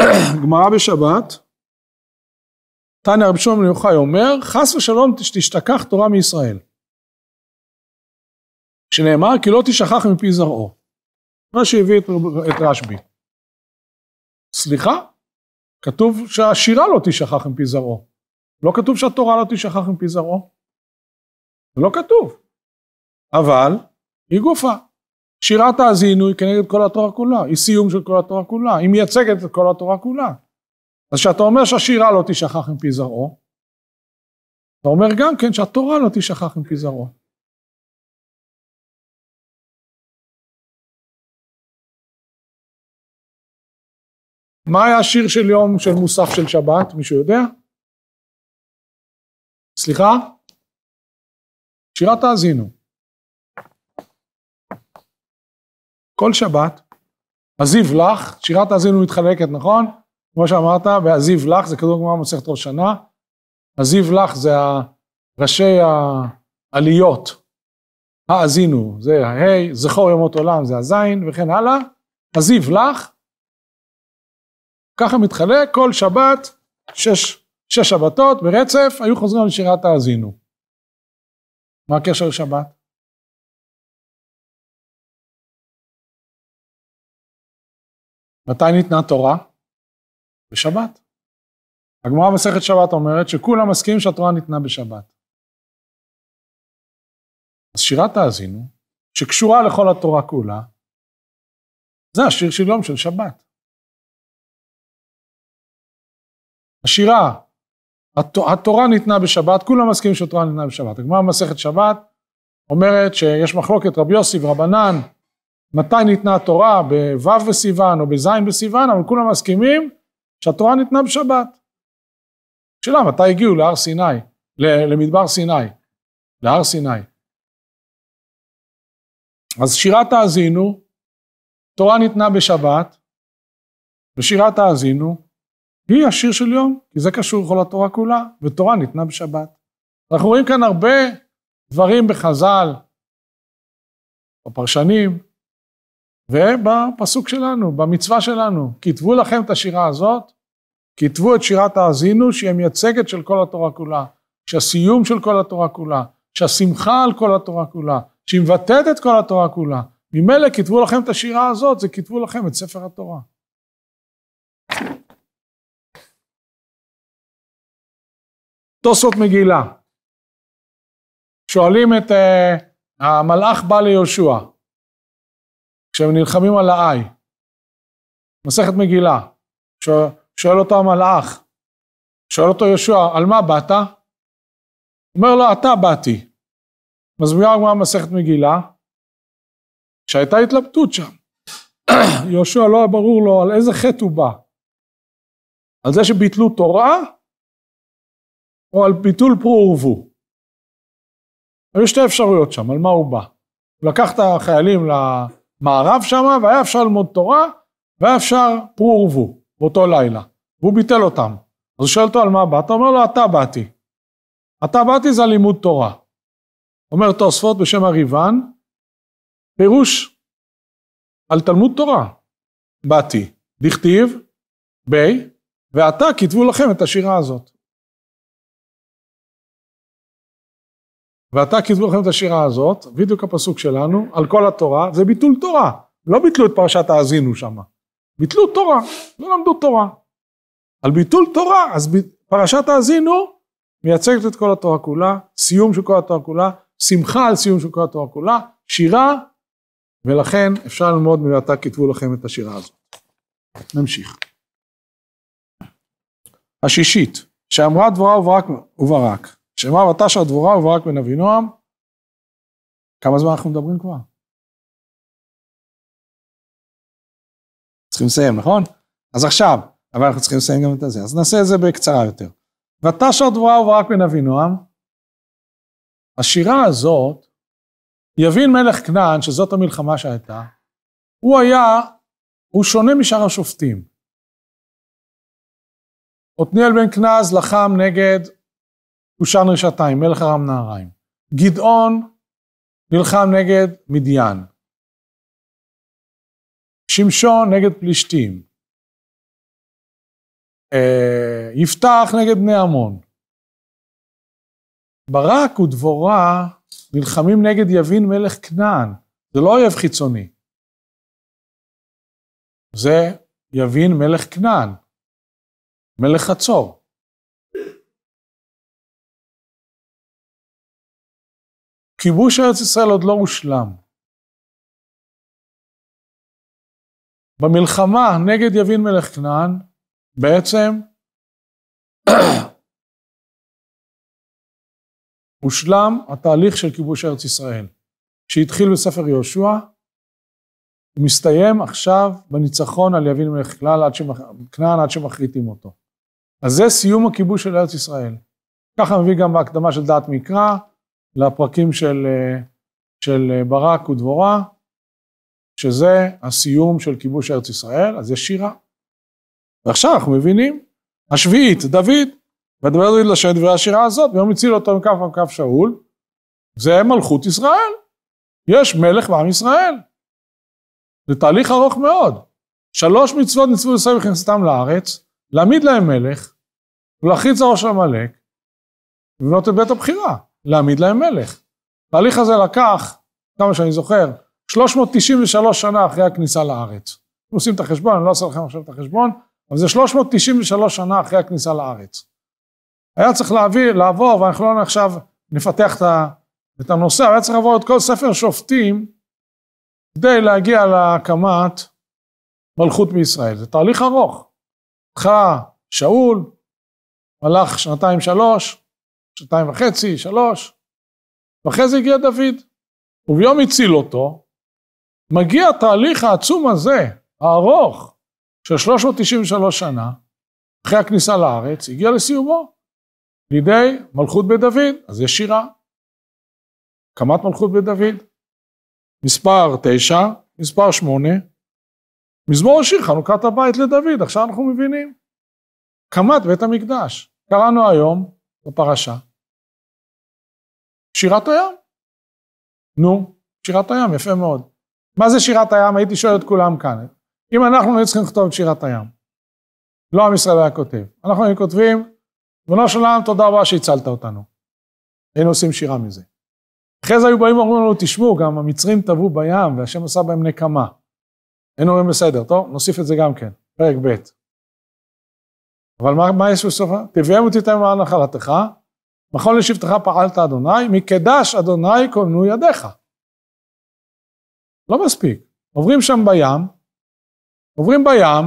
גמרא בשבת, תנא רבי שמעון יוחאי אומר, חס ושלום תשתכח תורה מישראל. שנאמר כי לא תשכח מפי זרעו. מה שהביא את, את רשב"י. סליחה, כתוב שהשירה לא תשכח מפי זרעו. לא כתוב שהתורה לא תשכח מפי זרעו. זה לא כתוב. אבל היא גופה. שירת האזינו היא כנגד כל התורה כולה, היא סיום של כל התורה כולה, היא מייצגת את כל התורה כולה. אז כשאתה אומר שהשירה לא תשכח מפי זרעו, אתה אומר גם כן שהתורה לא תשכח מפי זרעו. מה היה השיר של יום של מוסף של שבת, מישהו יודע? סליחה? שירת האזינו. כל שבת, עזיב לך, שירת האזינו מתחלקת, נכון? כמו שאמרת, בעזיב לך, זה כדור בגמרא מסכת ראש שנה, עזיב לך זה ראשי העליות, האזינו, זה ה' זכור ימות עולם, זה הזין, וכן הלאה, עזיב לך, ככה מתחלק, כל שבת, שש, שש שבתות ברצף, היו חוזרים על שירת האזינו. מה הקשר לשבת? מתי ניתנה תורה? בשבת. הגמרא מסכת שבת אומרת שכולם מסכימים שהתורה ניתנה בשבת. אז שירת האזינו, שקשורה לכל התורה כולה, זה השיר של יום של שבת. השירה, התורה ניתנה בשבת, כולם מסכימים שהתורה ניתנה בשבת. הגמרא במסכת שבת אומרת שיש מחלוקת רבי יוסי ורבנן, מתי ניתנה התורה, בו' בסיוון או בז' בסיוון, אבל כולם מסכימים שהתורה ניתנה בשבת. שאלה, מתי הגיעו להר סיני, למדבר סיני, להר סיני? אז שירת האזינו, תורה ניתנה בשבת, ושירת האזינו היא השיר של יום, כי זה קשור לכל התורה כולה, ותורה ניתנה בשבת. אנחנו רואים כאן הרבה דברים בחז"ל, בפרשנים, ובפסוק שלנו, במצווה שלנו, כתבו לכם את השירה הזאת, כתבו את שירת האזינו שהיא המייצגת של כל התורה כולה, שהסיום של כל התורה כולה, שהשמחה על כל התורה כולה, שהיא מבטאת את כל התורה כולה. ממילא כתבו לכם את השירה הזאת, זה כתבו לכם את ספר התורה. תוספות מגילה. שואלים את uh, המלאך בא ליהושע, כשהם נלחמים על האי. מסכת מגילה, שואל אותו המלאך, שואל אותו יהושע, על מה באת? אומר לו, אתה באתי. מסבירה הגמרא מסכת מגילה, שהייתה התלבטות שם. יהושע לא היה ברור לו על איזה חטא הוא בא. על זה שביטלו תורה, או על ביטול פרו ורבו. היו שתי אפשרויות שם, על מה הוא בא. הוא לקח את החיילים ל... מערב שמה, והיה אפשר ללמוד תורה, והיה אפשר פרו ורבו באותו לילה, והוא ביטל אותם. אז הוא שואל אותו על מה באת, אומר לו אתה באתי. אתה באתי זה הלימוד תורה. אומר תוספות בשם הריבן, פירוש על תלמוד תורה. באתי, דכתיב, בי, ועתה כתבו לכם את השירה הזאת. ועתה כתבו לכם את השירה הזאת, בדיוק הפסוק שלנו, על כל התורה, זה ביטול תורה. לא ביטלו את פרשת האזינו שם. ביטלו תורה, לא למדו תורה. על ביטול תורה, אז ב... פרשת האזינו מייצגת את כל התורה כולה, סיום של כל התורה כולה, שמחה על סיום של כל התורה כולה, שירה, ולכן אפשר ללמוד מעתה כתבו לכם את השירה הזאת. נמשיך. השישית, שאמרה דבורה וברק, וברק שמה ותשע דבורה וברק בן אבינועם. כמה זמן אנחנו מדברים כבר? צריכים לסיים, נכון? אז עכשיו, אבל אנחנו צריכים לסיים גם את הזה, אז נעשה את זה בקצרה יותר. ותשע דבורה וברק בן אבינועם, השירה הזאת, יבין מלך כנען שזאת המלחמה שהייתה, הוא היה, הוא שונה משאר השופטים. עתניאל בן כנז לחם נגד קושן רשתיים, מלך ארם נהריים. גדעון נלחם נגד מדיין. שמשון נגד פלישתים. אה, יפתח נגד בני עמון. ברק ודבורה נלחמים נגד יבין מלך כנען. זה לא אויב חיצוני. זה יבין מלך כנען, מלך חצור. כיבוש ארץ ישראל עוד לא הושלם. במלחמה נגד יבין מלך כנען, בעצם הושלם התהליך של כיבוש ארץ ישראל, שהתחיל בספר יהושע, ומסתיים עכשיו בניצחון על יבין מלך כלל עד שמח... כנען עד שמחריטים אותו. אז זה סיום הכיבוש של ארץ ישראל. ככה מביא גם בהקדמה של דעת מקרא, לפרקים של, אה, של אה, ברק ודבורה, שזה הסיום של כיבוש ארץ ישראל, אז יש שירה. ועכשיו אנחנו מבינים, השביעית, דוד, ודבר דוד לשם דברי השירה הזאת, ויום הציל אותו מכף וכף שאול, זה מלכות ישראל. יש מלך בעם ישראל. זה תהליך ארוך מאוד. שלוש מצוות נצוו ישראל בכנסתם לארץ, להעמיד להם מלך, ולהחיץ הראש עמלק, ולבנות את בית הבחירה. להעמיד להם מלך. התהליך הזה לקח, כמה שאני זוכר, 393 שנה אחרי הכניסה לארץ. אם עושים את החשבון, אני לא אעשה לכם עכשיו את החשבון, אבל זה 393 שנה אחרי הכניסה לארץ. היה צריך להביא, לעבור, ואנחנו לא עכשיו נפתח את הנושא, אבל היה צריך לעבור את כל ספר שופטים כדי להגיע להקמת מלכות בישראל. זה תהליך ארוך. התחלה שאול, הלך שנתיים שלוש, שנתיים וחצי, שלוש, ואחרי זה הגיע דוד, וביום הציל אותו, מגיע התהליך העצום הזה, הארוך, של 393 שנה, אחרי הכניסה לארץ, הגיע לסיומו, לידי מלכות בית דוד, אז יש שירה. הקמת מלכות בית דוד, מספר תשע, מספר שמונה, מזמור השיר חנוכת הבית לדוד, עכשיו אנחנו מבינים. הקמת בית המקדש, קראנו היום בפרשה? שירת הים. נו, שירת הים, יפה מאוד. מה זה שירת הים? הייתי שואל את כולם כאן. אם אנחנו לא היינו צריכים לכתוב את שירת הים, לא עם ישראל היה כותב. אנחנו היינו כותבים, בנו של עולם, תודה רבה שהצלת אותנו. היינו עושים שירה מזה. אחרי זה היו באים ואומרים לנו, תשמעו, גם המצרים טבעו בים והשם עשה בהם נקמה. היינו אומרים, בסדר, טוב, נוסיף את זה גם כן, פרק ב'. אבל מה, מה יש בסופה? תביאם ותיתן מעל נחלתך, מכון לשבתך פעלת אדוני, מקדש אדוני כוננו ידיך. לא מספיק. עוברים שם בים, עוברים בים,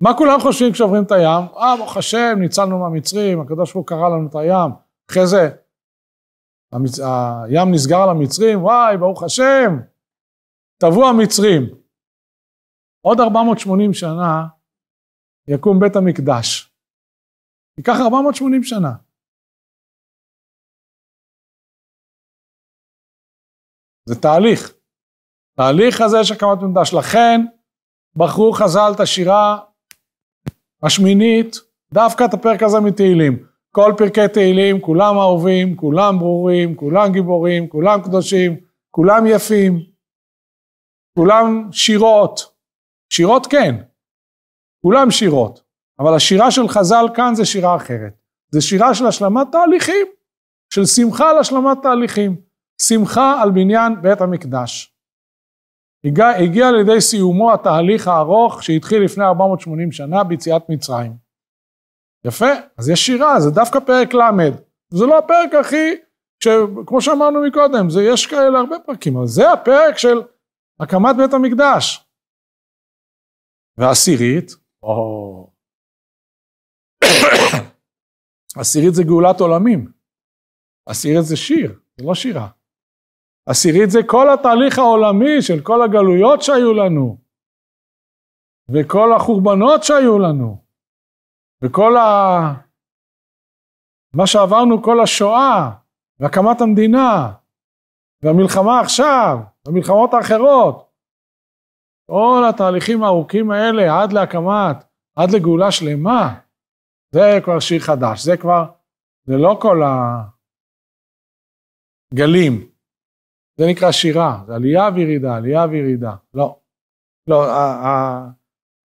מה כולם חושבים כשעוברים את הים? אה, ברוך השם, ניצלנו מהמצרים, הקדוש ברוך הוא קרא לנו את הים, אחרי זה המצ... הים נסגר על המצרים, וואי, ברוך השם, טבעו המצרים. עוד 480 שנה יקום בית המקדש. ייקח 480 שנה. זה תהליך. תהליך הזה של הקמת מקדש. לכן בחרו חז"ל את השירה השמינית, דווקא את הפרק הזה מתהילים. כל פרקי תהילים, כולם אהובים, כולם ברורים, כולם גיבורים, כולם קדושים, כולם יפים, כולם שירות. שירות כן, כולם שירות. אבל השירה של חז"ל כאן זה שירה אחרת. זה שירה של השלמת תהליכים, של שמחה על השלמת תהליכים, שמחה על בניין בית המקדש. הגע, הגיע לידי סיומו התהליך הארוך שהתחיל לפני 480 שנה ביציאת מצרים. יפה, אז יש שירה, זה דווקא פרק ל', זה לא הפרק הכי, כמו שאמרנו מקודם, זה יש כאלה הרבה פרקים, אבל זה הפרק של הקמת בית המקדש. והעשירית, או, עשירית זה גאולת עולמים. עשירית זה שיר, זה לא שירה. עשירית זה כל התהליך העולמי של כל הגלויות שהיו לנו, וכל החורבנות שהיו לנו, וכל ה... מה שעברנו כל השואה, והקמת המדינה, והמלחמה עכשיו, והמלחמות האחרות. כל התהליכים הארוכים האלה עד להקמת, עד לגאולה שלמה. זה כבר שיר חדש, זה כבר, זה לא כל הגלים. זה נקרא שירה, זה עלייה וירידה, עלייה וירידה. לא, לא, ה, ה,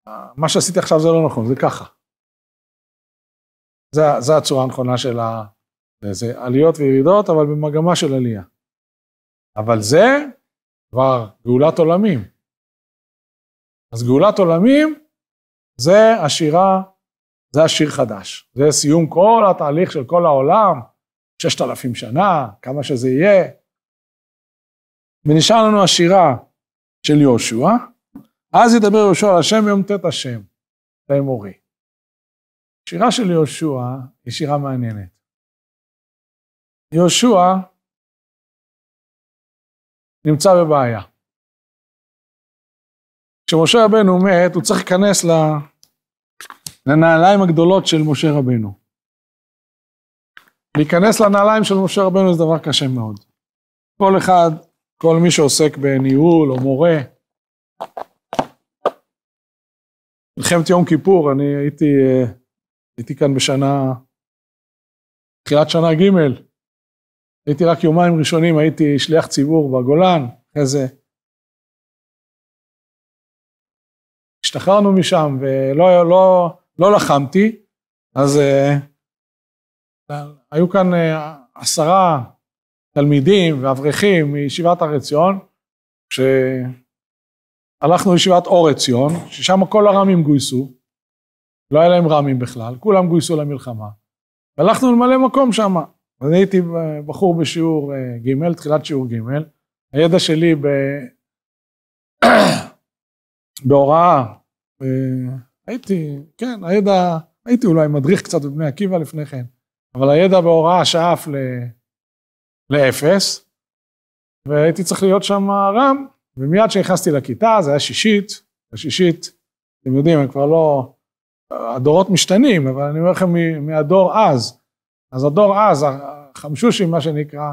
ה, מה שעשיתי עכשיו זה לא נכון, זה ככה. זה, זה הצורה הנכונה של ה... זה, זה עליות וירידות, אבל במגמה של עלייה. אבל זה כבר גאולת עולמים. אז גאולת עולמים זה השירה זה השיר חדש, זה סיום כל התהליך של כל העולם, ששת אלפים שנה, כמה שזה יהיה. ונשאר לנו השירה של יהושע, אז ידבר יהושע על השם יום ט' השם, לאמורי. שירה של יהושע היא שירה מעניינת. יהושע נמצא בבעיה. כשמשה רבנו מת, הוא צריך להיכנס ל... לנעליים הגדולות של משה רבנו. להיכנס לנעליים של משה רבנו זה דבר קשה מאוד. כל אחד, כל מי שעוסק בניהול או מורה, מלחמת יום כיפור, אני הייתי, אה, הייתי כאן בשנה, תחילת שנה ג', הייתי רק יומיים ראשונים, הייתי שליח ציבור בגולן, אחרי זה השתחררנו משם, ולא לא, לא לחמתי, אז אה, היו כאן אה, עשרה תלמידים ואברכים מישיבת הר עציון, כשהלכנו לישיבת אור עציון, ששם כל הרמים גויסו, לא היה להם רמים בכלל, כולם גויסו למלחמה, והלכנו למלא מקום שם. אני הייתי אה, בחור בשיעור ג', תחילת שיעור ג', הידע שלי ב... בהוראה הייתי, כן, הידע, הייתי אולי מדריך קצת בבני עקיבא לפני כן, אבל הידע בהוראה שאף ל, לאפס, והייתי צריך להיות שם רם, ומיד כשנכנסתי לכיתה, זה היה שישית, השישית, אתם יודעים, הם כבר לא, הדורות משתנים, אבל אני אומר לכם מהדור אז, אז הדור אז, החמשושים מה שנקרא,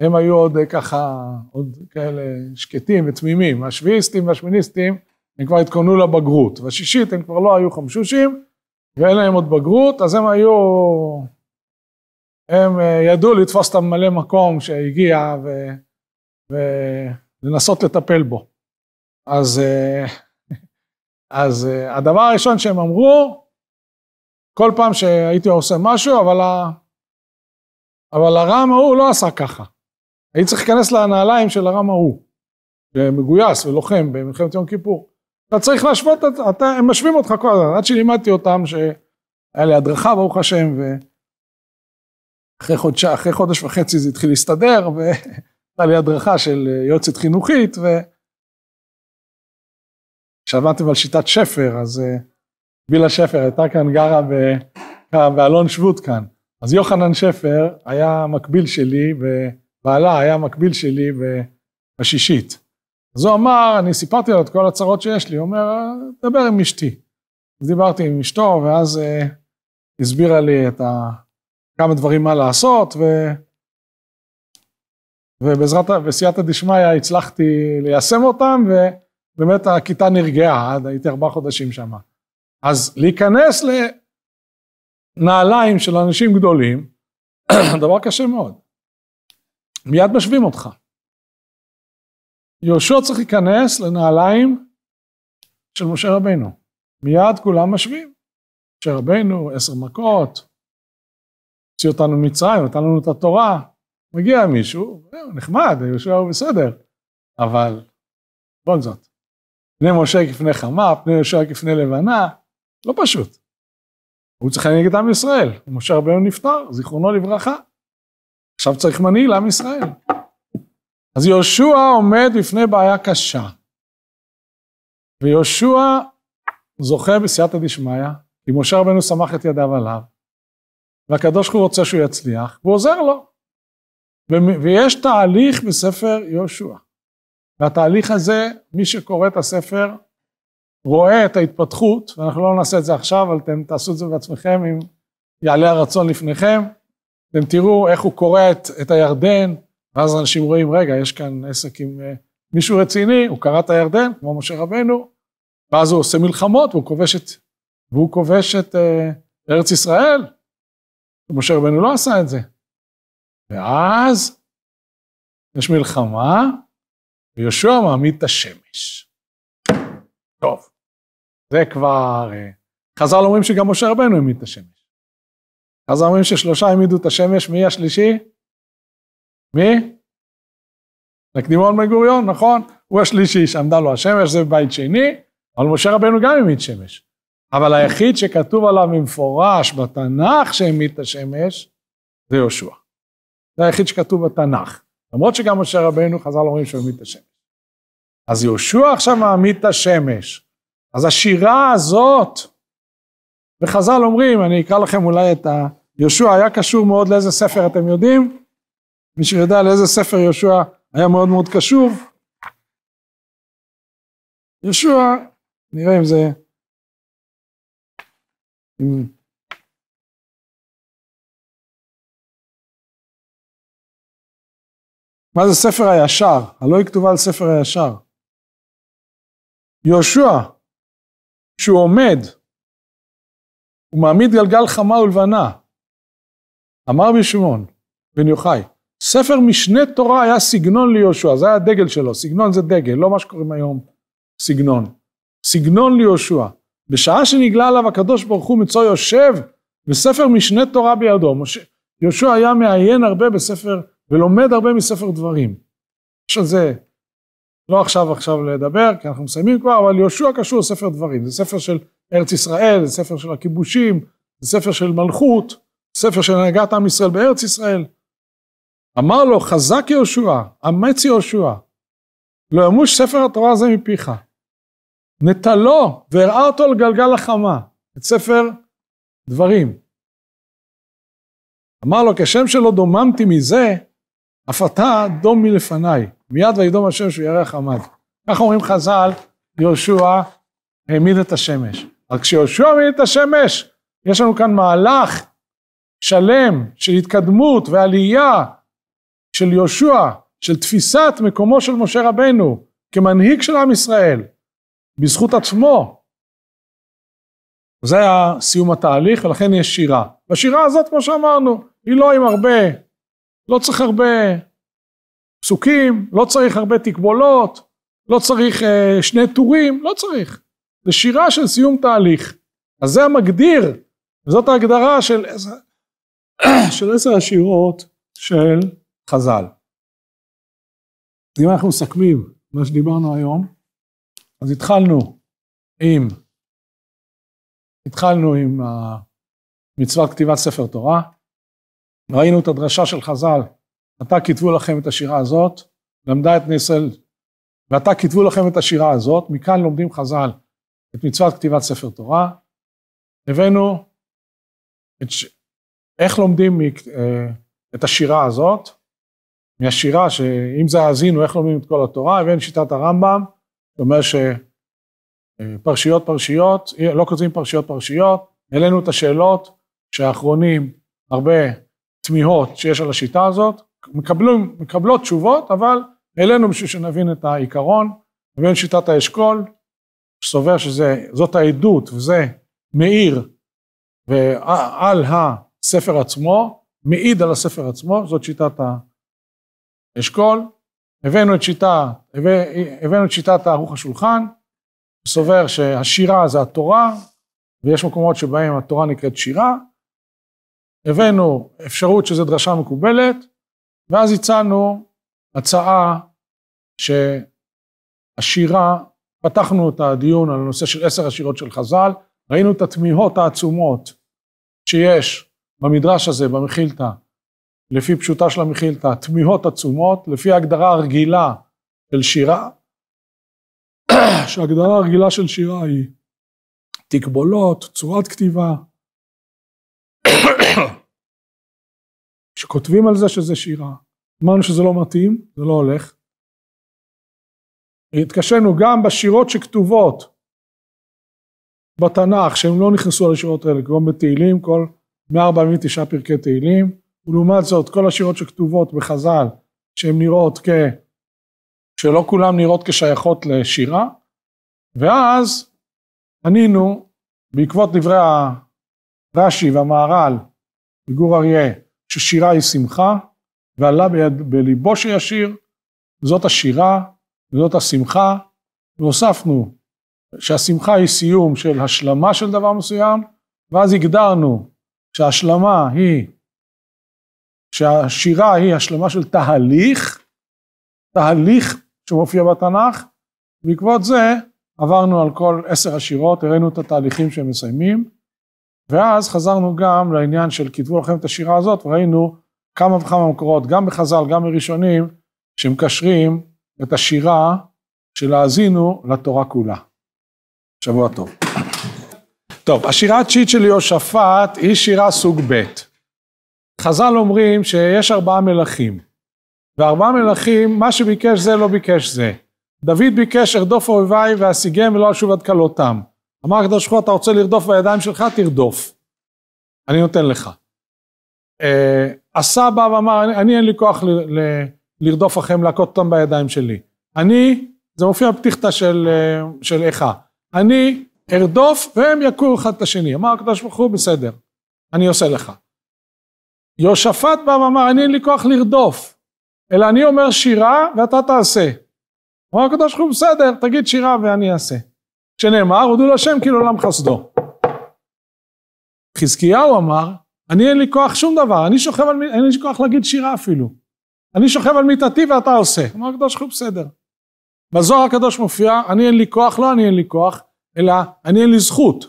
הם היו עוד ככה, עוד כאלה שקטים ותמימים, השביעיסטים והשמיניסטים, הם כבר התכוננו לבגרות, והשישית הם כבר לא היו חמשושים, ואין להם עוד בגרות, אז הם היו, הם אה, ידעו לתפוס את הממלא מקום שהגיע ו, ולנסות לטפל בו. אז, אה, אז אה, הדבר הראשון שהם אמרו, כל פעם שהייתי עושה משהו, אבל, ה, אבל הרם ההוא לא עשה ככה. הייתי צריך להיכנס לנעליים של הרם ההוא, שמגויס ולוחם במלחמת יום כיפור. אתה צריך להשוות, אתה, הם משווים אותך כל הזמן, עד שלימדתי אותם שהיה לי הדרכה ברוך השם, ואחרי חודש, חודש וחצי זה התחיל להסתדר, והייתה לי הדרכה של יועצת חינוכית, וכשעבדתם על שיטת שפר, אז בילה אה, שפר הייתה כאן, גרה ב... באלון שבות כאן. אז יוחנן שפר היה מקביל שלי, ובעלה היה מקביל שלי בשישית. אז הוא אמר, אני סיפרתי לו את כל הצרות שיש לי, הוא אומר, דבר עם אשתי. אז דיברתי עם אשתו, ואז אה, הסבירה לי את ה... כמה דברים מה לעשות, ו... ובעזרת, בסייעתא דשמיא הצלחתי ליישם אותם, ובאמת הכיתה נרגעה, עד הייתי ארבעה חודשים שם. אז להיכנס לנעליים של אנשים גדולים, דבר קשה מאוד. מיד משווים אותך. יהושע צריך להיכנס לנעליים של משה רבנו. מיד כולם משווים. משה רבנו, עשר מכות, הוציא אותנו ממצרים, נתן לנו את התורה. מגיע מישהו, נחמד, יהושע הוא בסדר, אבל בכל זאת, פני משה כפני חמה, פני יהושע כפני לבנה, לא פשוט. הוא צריך להנהיג את עם ישראל, משה רבנו נפטר, זיכרונו לברכה. עכשיו צריך מנהיג לעם ישראל. אז יהושע עומד בפני בעיה קשה. ויהושע זוכה בסייעתא דשמיא, כי משה רבנו סמך את ידיו עליו, והקדוש ברוך הוא רוצה שהוא יצליח, והוא עוזר לו. ויש תהליך בספר יהושע. והתהליך הזה, מי שקורא את הספר, רואה את ההתפתחות, ואנחנו לא נעשה את זה עכשיו, אבל אתם תעשו את זה בעצמכם אם יעלה הרצון לפניכם. אתם תראו איך הוא קורא את, את הירדן, ואז אנשים רואים, רגע, יש כאן עסק עם אה, מישהו רציני, הוא קרע את הירדן, כמו משה רבנו, ואז הוא עושה מלחמות, והוא כובש את, והוא כובש את אה, ארץ ישראל. משה רבנו לא עשה את זה. ואז יש מלחמה, ויהושע מעמיד את השמש. טוב, זה כבר... אה, חז"ל אומרים שגם משה רבנו העמיד את השמש. חז"ל אומרים ששלושה העמידו את השמש, מי השלישי? מי? נקדימון בן גוריון, נכון? הוא השלישי שעמדה לו השמש, זה בית שני, אבל משה רבנו גם המיט שמש. אבל היחיד שכתוב עליו במפורש בתנ"ך שהמיט את השמש, זה יהושע. זה היחיד שכתוב בתנ"ך. למרות שגם משה רבנו חז"ל אומרים שהוא המיט את השמש. אז יהושע עכשיו מעמיד את השמש. אז השירה הזאת, וחז"ל אומרים, אני אקרא לכם אולי את ה... יהושע היה קשור מאוד לאיזה ספר אתם יודעים? מי שיודע לאיזה ספר יהושע היה מאוד מאוד קשוב, יהושע, נראה אם זה... אם מה זה ספר הישר? הלא היא כתובה על ספר הישר. יהושע, כשהוא עומד, הוא מעמיד גלגל חמה ולבנה. אמר בי שמעון, בן יוחאי, ספר משנה תורה היה סגנון ליהושע, זה היה הדגל שלו, סגנון זה דגל, לא מה שקוראים היום סגנון. סגנון ליהושע. בשעה שנגלה עליו הקדוש ברוך הוא מצוא יושב וספר משנה תורה בידו. יהושע היה מעיין הרבה בספר ולומד הרבה מספר דברים. יש על זה, לא עכשיו עכשיו לדבר, כי אנחנו מסיימים כבר, אבל יהושע קשור לספר דברים. זה ספר של ארץ ישראל, זה ספר של הכיבושים, זה ספר של מלכות, ספר של הנהגת עם ישראל בארץ ישראל. אמר לו, חזק יהושע, אמץ יהושע, לא ימוש ספר התורה הזה מפיך. נטלו והראה אותו על גלגל החמה, את ספר דברים. אמר לו, כשם שלא דוממתי מזה, אף אתה דום מלפניי, מיד וידום השם שהוא ירח עמד. כך אומרים חז"ל, יהושע העמיד את השמש. אבל כשיהושע העמיד את השמש, יש לנו כאן מהלך שלם של התקדמות ועלייה של יהושע, של תפיסת מקומו של משה רבנו כמנהיג של עם ישראל, בזכות עצמו. זה היה סיום התהליך ולכן יש שירה. והשירה הזאת, כמו שאמרנו, היא לא עם הרבה, לא צריך הרבה פסוקים, לא צריך הרבה תקבולות, לא צריך אה, שני טורים, לא צריך. זה שירה של סיום תהליך. אז זה המגדיר, וזאת ההגדרה של עשר, של עשר השירות של חז"ל. אם אנחנו מסכמים מה שדיברנו היום, אז התחלנו עם, התחלנו עם מצוות כתיבת ספר תורה, ראינו את הדרשה של חז"ל, עתה כתבו לכם את השירה הזאת, למדה את בני ועתה כתבו לכם את השירה הזאת, מכאן לומדים חז"ל את מצוות כתיבת ספר תורה, הבאנו את, איך לומדים אה, את השירה הזאת, מהשירה, שאם זה האזינו, איך לומדים את כל התורה, הבאנו שיטת הרמב"ם, זאת אומרת שפרשיות אה, פרשיות, אה, לא כותבים פרשיות פרשיות, העלינו את השאלות שהאחרונים, הרבה תמיהות שיש על השיטה הזאת, מקבלים, מקבלות תשובות, אבל העלינו בשביל שנבין את העיקרון, הבאנו שיטת האשכול, שסובר שזאת העדות וזה מאיר ועל הספר עצמו, מעיד על הספר עצמו, זאת שיטת ה... אשכול, הבאנו את שיטת, הבאנו את שיטת ערוך השולחן, סובר שהשירה זה התורה, ויש מקומות שבהם התורה נקראת שירה. הבאנו אפשרות שזו דרשה מקובלת, ואז הצענו הצעה שהשירה, פתחנו את הדיון על הנושא של עשר השירות של חז"ל, ראינו את התמיהות העצומות שיש במדרש הזה, במחילתא, לפי פשוטה של המכילתא, תמיהות עצומות, לפי ההגדרה הרגילה של שירה, שההגדרה הרגילה של שירה היא תקבולות, צורת כתיבה, שכותבים על זה שזה שירה. אמרנו שזה לא מתאים, זה לא הולך. התקשינו גם בשירות שכתובות בתנ"ך, שהם לא נכנסו לשירות האלה, כמו בתהילים, כל 149 פרקי תהילים, ולעומת זאת כל השירות שכתובות בחז"ל שהן נראות כ... שלא כולן נראות כשייכות לשירה ואז ענינו בעקבות דברי הרש"י והמהר"ל בגור אריה ששירה היא שמחה ועלה ביד, בליבו שישיר זאת השירה וזאת השמחה והוספנו שהשמחה היא סיום של השלמה של דבר מסוים ואז הגדרנו שההשלמה היא שהשירה היא השלמה של תהליך, תהליך שמופיע בתנ"ך, בעקבות זה עברנו על כל עשר השירות, הראינו את התהליכים שהם מסיימים, ואז חזרנו גם לעניין של כתבו לכם את השירה הזאת, וראינו כמה וכמה מקורות, גם בחז"ל, גם בראשונים, שמקשרים את השירה של האזינו לתורה כולה. שבוע טוב. טוב, השירה התשיעית של יהושפט היא שירה סוג ב'. חז"ל אומרים שיש ארבעה מלכים, וארבעה מלכים, מה שביקש זה לא ביקש זה. דוד ביקש ארדוף אויביי ואשיגם ולא אשוב עד כלותם. אמר הקדוש ברוך הוא אתה רוצה לרדוף בידיים שלך תרדוף, אני נותן לך. אה, עשה בא ואמר אני, אין לי כוח לרדוף אחריהם להכות אותם בידיים שלי. אני, זה מופיע בפתיחתא של, אה, של איכה, אני ארדוף והם יכו אחד את השני. אמר הקדוש ברוך הוא בסדר, אני עושה לך. יהושפט בא ואמר, אני אין לי כוח לרדוף, אלא אני אומר שירה ואתה תעשה. אמר הקדוש ברוך הוא, בסדר, תגיד שירה ואני אעשה. שנאמר, הודו להשם כי לעולם חסדו. חזקיהו אמר, אני אין לי כוח שום דבר, אני שוכב על, אין לי כוח להגיד שירה אפילו. אני שוכב על מיטתי ואתה עושה. אמר הקדוש ברוך הוא, בסדר. בזוהר הקדוש מופיע, אני אין לי כוח, לא אני אין לי כוח, אלא אני אין לי זכות.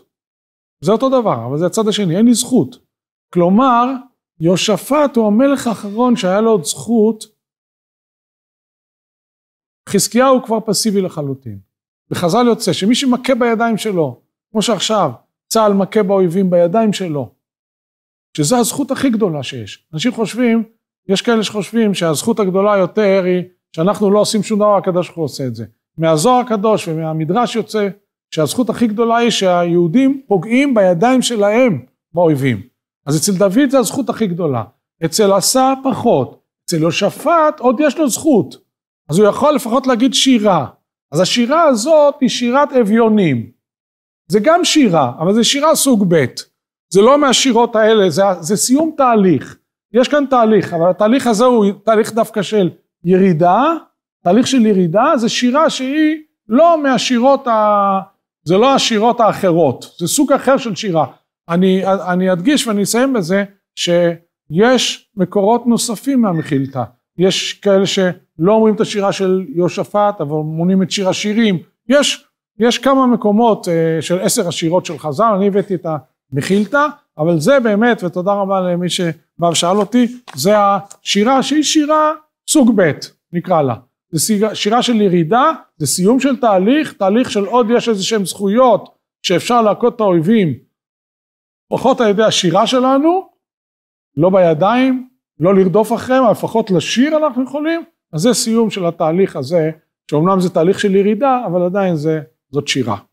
זה אותו דבר, אבל זה הצד השני, אין לי זכות. כלומר, יהושפט הוא המלך האחרון שהיה לו עוד זכות, חזקיהו הוא כבר פסיבי לחלוטין. בחז"ל יוצא שמי שמכה בידיים שלו, כמו שעכשיו צה"ל מכה באויבים בידיים שלו, שזו הזכות הכי גדולה שיש. אנשים חושבים, יש כאלה שחושבים שהזכות הגדולה יותר היא שאנחנו לא עושים שום דבר, הקדוש ברוך הוא עושה את זה. מהזוהר הקדוש ומהמדרש יוצא שהזכות הכי גדולה היא שהיהודים פוגעים בידיים שלהם באויבים. אז אצל דוד זה הזכות הכי גדולה, אצל עשה פחות, אצל יושפט עוד יש לו זכות, אז הוא יכול לפחות להגיד שירה, אז השירה הזאת היא שירת אביונים, זה גם שירה, אבל זה שירה סוג ב', זה לא מהשירות האלה, זה, זה סיום תהליך, יש כאן תהליך, אבל התהליך הזה הוא תהליך דווקא של ירידה, תהליך של ירידה זה שירה שהיא לא מהשירות, ה... זה לא השירות האחרות, זה סוג אחר של שירה. אני, אני אדגיש ואני אסיים בזה שיש מקורות נוספים מהמחילתא. יש כאלה שלא אומרים את השירה של יהושפט אבל מונים את שיר השירים. יש, יש כמה מקומות אה, של עשר השירות של חז"ל, אני הבאתי את המחילתא, אבל זה באמת, ותודה רבה למי שבא ושאל אותי, זה השירה שהיא שירה סוג ב', נקרא לה. זה שירה של ירידה, זה סיום של תהליך, תהליך של עוד יש איזה שהם זכויות שאפשר להכות את האויבים פחות על ידי השירה שלנו, לא בידיים, לא לרדוף אחריהם, אבל לפחות לשיר אנחנו יכולים, אז זה סיום של התהליך הזה, שאומנם זה תהליך של ירידה, אבל עדיין זה, זאת שירה.